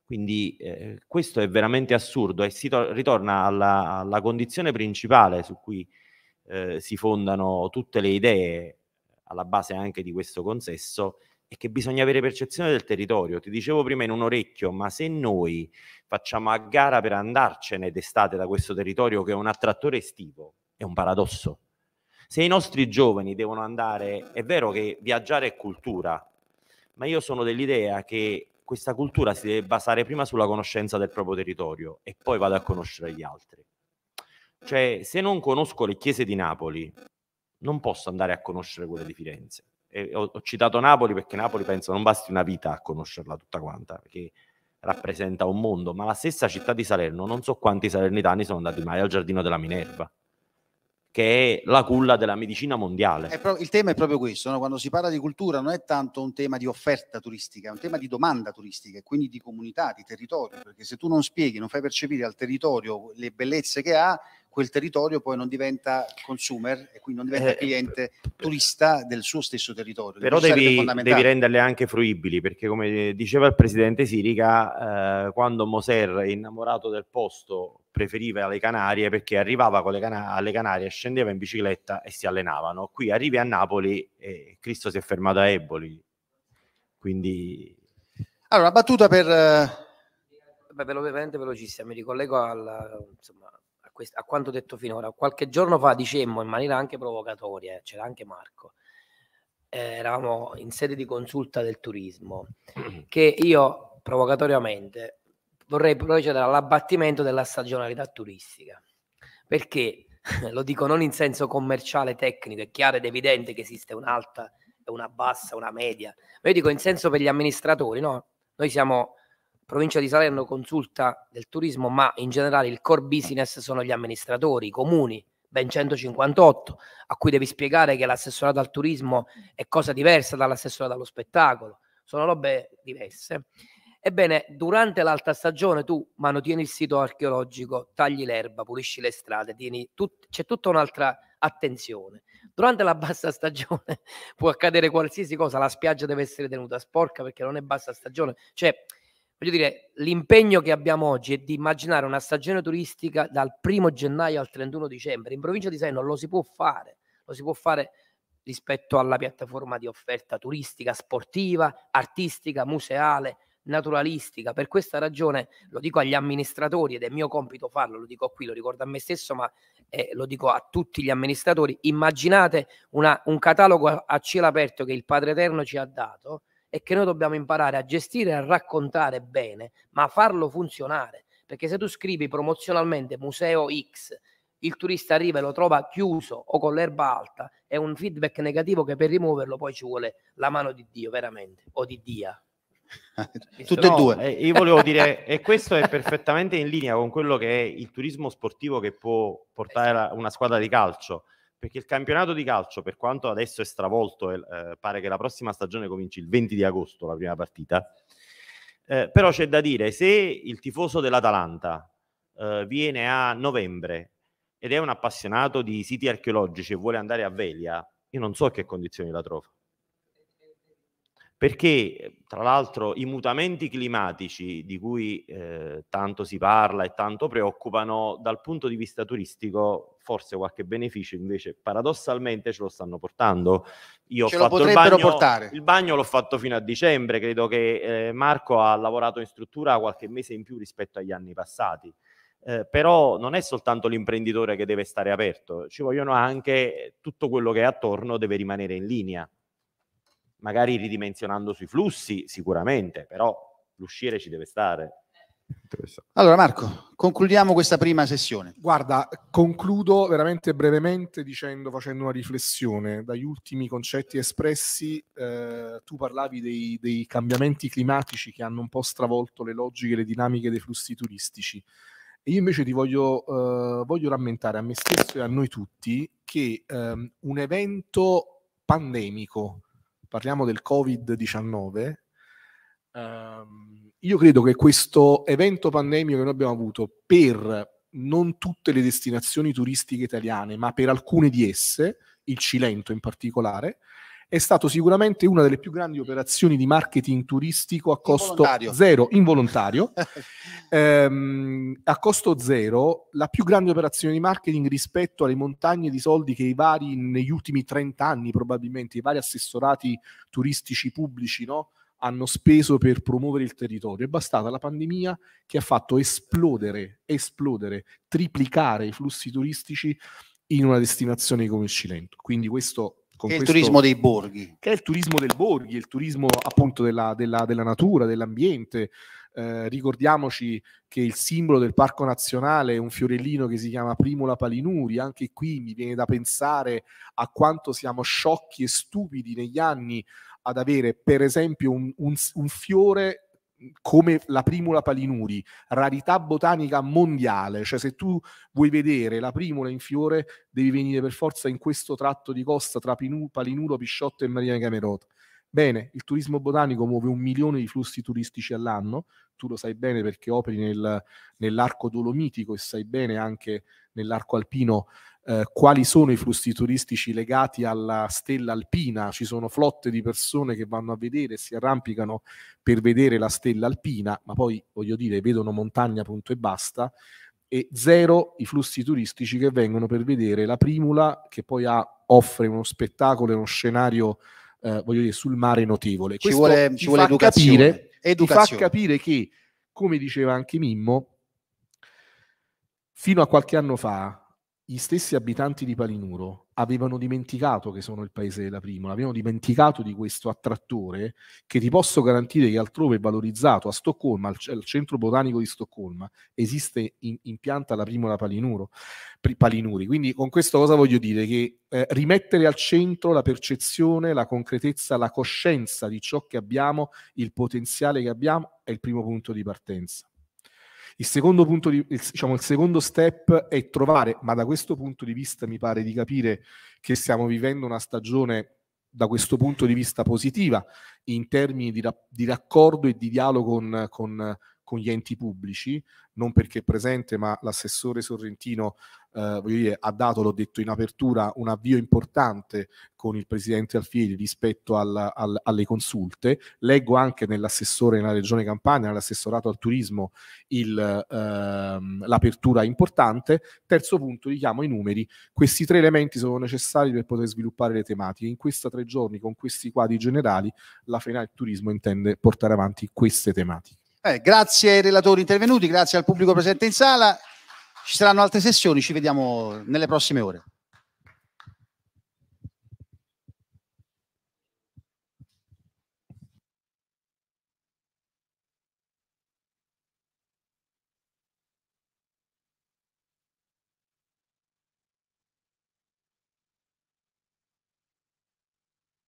Quindi eh, questo è veramente assurdo e si to- ritorna alla, alla, condizione principale su cui eh, si fondano tutte le idee alla base anche di questo consesso, è che bisogna avere percezione del territorio. Ti dicevo prima in un orecchio, ma se noi facciamo a gara per andarcene d'estate da questo territorio che è un attrattore estivo, è un paradosso. Se i nostri giovani devono andare, è vero che viaggiare è cultura, ma io sono dell'idea che questa cultura si deve basare prima sulla conoscenza del proprio territorio e poi vado a conoscere gli altri. Cioè, se non conosco le chiese di Napoli, non posso andare a conoscere quelle di Firenze. Ho, ho, citato Napoli perché Napoli penso non basti una vita a conoscerla tutta quanta, perché rappresenta un mondo, ma la stessa città di Salerno, non so quanti salernitani sono andati mai al Giardino della Minerva che è la culla della medicina mondiale. Pro- il tema è proprio questo, no? quando si parla di cultura non è tanto un tema di offerta turistica, è un tema di domanda turistica e quindi di comunità, di territorio, perché se tu non spieghi, non fai percepire al territorio le bellezze che ha, quel territorio poi non diventa consumer e quindi non diventa eh, eh cliente turista del suo stesso territorio. Però devi, devi, renderle anche fruibili perché come diceva il presidente Sirica, eh, quando Moser è innamorato del posto preferiva alle Canarie perché arrivava cana- alle Canarie, scendeva in bicicletta e si allenavano. Qui arrivi a Napoli e Cristo si è fermato a Eboli. Quindi... Allora, battuta per... Beh, velocemente, velocissima, mi ricollego al, insomma, a, quest- a, quanto detto finora. Qualche giorno fa dicemmo in maniera anche provocatoria, eh, c'era anche Marco, eh, eravamo in sede di consulta del turismo, *clears throat* che io provocatoriamente vorrei procedere all'abbattimento della stagionalità turistica, perché *laughs* lo dico non in senso commerciale tecnico, è chiaro ed evidente che esiste un'alta, una bassa, una media, ma io dico in senso per gli amministratori, no? Noi siamo provincia di Salerno consulta del turismo, ma in generale il core business sono gli amministratori, i comuni, ben 158, a cui devi spiegare che l'assessorato al turismo è cosa diversa dall'assessorato allo spettacolo, sono robe diverse. Ebbene, durante l'alta stagione tu mantieni il sito archeologico, tagli l'erba, pulisci le strade, tut- c'è tutta un'altra attenzione. Durante la bassa *laughs* stagione può accadere qualsiasi cosa, la spiaggia deve essere tenuta sporca perché non è bassa stagione. Cioè, voglio dire, l'impegno che abbiamo oggi è di immaginare una stagione turistica dal 1 gennaio al 31 dicembre. In provincia di Sei lo si può fare, lo si può fare rispetto alla piattaforma di offerta turistica, sportiva, artistica, museale, naturalistica. Per questa ragione lo dico agli amministratori ed è mio compito farlo, lo dico qui, lo ricordo a me stesso, ma eh, lo dico a tutti gli amministratori. Immaginate una, un catalogo a, cielo aperto che il Padre Eterno ci ha dato e che noi dobbiamo imparare a gestire e a raccontare bene, ma a farlo funzionare. Perché se tu scrivi promozionalmente museo X, il turista arriva e lo trova chiuso o con l'erba alta, è un feedback negativo che per rimuoverlo poi ci vuole la mano di Dio, veramente, o di Dia. Eh, Tutte no, e due. Eh, io volevo dire, e questo è perfettamente in linea con quello che è il turismo sportivo che può portare una squadra di calcio, perché il campionato di calcio, per quanto adesso è stravolto, eh, pare che la prossima stagione cominci il 20 di agosto, la prima partita, eh, però c'è da dire, se il tifoso dell'Atalanta eh, viene a novembre ed è un appassionato di siti archeologici e vuole andare a Velia, io non so che condizioni la trova perché tra l'altro i mutamenti climatici di cui eh, tanto si parla e tanto preoccupano, dal punto di vista turistico forse qualche beneficio invece paradossalmente ce lo stanno portando. Io ce ho fatto il bagno, portare. il bagno l'ho fatto fino a dicembre, credo che eh, Marco ha lavorato in struttura qualche mese in più rispetto agli anni passati. Eh, però non è soltanto l'imprenditore che deve stare aperto, ci vogliono anche tutto quello che è attorno deve rimanere in linea magari ridimensionando sui flussi, sicuramente, però l'uscire ci deve stare. Allora Marco, concludiamo questa prima sessione. Guarda, concludo veramente brevemente dicendo, facendo una riflessione. Dagli ultimi concetti espressi, eh, tu parlavi dei, dei cambiamenti climatici che hanno un po' stravolto le logiche le dinamiche dei flussi turistici. E io invece ti voglio, eh, voglio, rammentare a me stesso e a noi tutti che eh, un evento pandemico parliamo del Covid-19, ehm, io credo che questo evento pandemico che noi abbiamo avuto per non tutte le destinazioni turistiche italiane, ma per alcune di esse, il Cilento in particolare, è stato sicuramente una delle più grandi operazioni di marketing turistico a costo involontario. zero, involontario, *laughs* ehm, a costo zero, la più grande operazione di marketing rispetto alle montagne di soldi che i vari, negli ultimi 30 anni probabilmente, i vari assessorati turistici pubblici, no? hanno speso per promuovere il territorio. È bastata la pandemia che ha fatto esplodere, esplodere, triplicare i flussi turistici in una destinazione come il Cilento. Quindi questo con è il turismo dei borghi. Che è il turismo del borghi, il turismo appunto della, della, della natura, dell'ambiente. Eh, ricordiamoci che il simbolo del parco nazionale è un fiorellino che si chiama Primula Palinuri. Anche qui mi viene da pensare a quanto siamo sciocchi e stupidi negli anni ad avere, per esempio, un, un, un fiore come la primula palinuri, rarità botanica mondiale, cioè se tu vuoi vedere la primula in fiore devi venire per forza in questo tratto di costa tra Pinu, Palinuro, Pisciotto e Marina Camerota. Bene, il turismo botanico muove un milione di flussi turistici all'anno, tu lo sai bene perché operi nel, nell'arco dolomitico e sai bene anche nell'arco alpino eh, quali sono i flussi turistici legati alla stella alpina. Ci sono flotte di persone che vanno a vedere, si arrampicano per vedere la stella alpina, ma poi voglio dire, vedono montagna, punto e basta. E zero i flussi turistici che vengono per vedere la primula, che poi ha, offre uno spettacolo e uno scenario, eh, voglio dire, sul mare notevole. Ci Questo vuole, ci vuole educazione. Capire, educazione. Ti fa capire che, come diceva anche Mimmo, fino a qualche anno fa gli stessi abitanti di Palinuro avevano dimenticato che sono il paese della prima, avevano dimenticato di questo attrattore che ti posso garantire che altrove è valorizzato, a Stoccolma, al, al centro botanico di Stoccolma, esiste in, in pianta la primola Palinuro, Palinuri. Quindi con questo cosa voglio dire? Che eh, rimettere al centro la percezione, la concretezza, la coscienza di ciò che abbiamo, il potenziale che abbiamo, è il primo punto di partenza. Il secondo, punto di, diciamo, il secondo step è trovare, ma da questo punto di vista mi pare di capire che stiamo vivendo una stagione da questo punto di vista positiva in termini di, di raccordo e di dialogo con, con, con, gli enti pubblici, non perché è presente, ma l'assessore Sorrentino eh, voglio dire, ha dato, l'ho detto in apertura, un avvio importante con il presidente Alfieri rispetto al, al, alle consulte. Leggo anche nell'assessore nella regione Campania, nell'assessorato al turismo, il, ehm, l'apertura importante. Terzo punto, richiamo i numeri. Questi tre elementi sono necessari per poter sviluppare le tematiche. In questi tre giorni, con questi quadri generali, la FENA il Turismo intende portare avanti queste tematiche. Eh, grazie ai relatori intervenuti, grazie al pubblico presente in sala. Ci saranno altre sessioni, ci vediamo nelle prossime ore.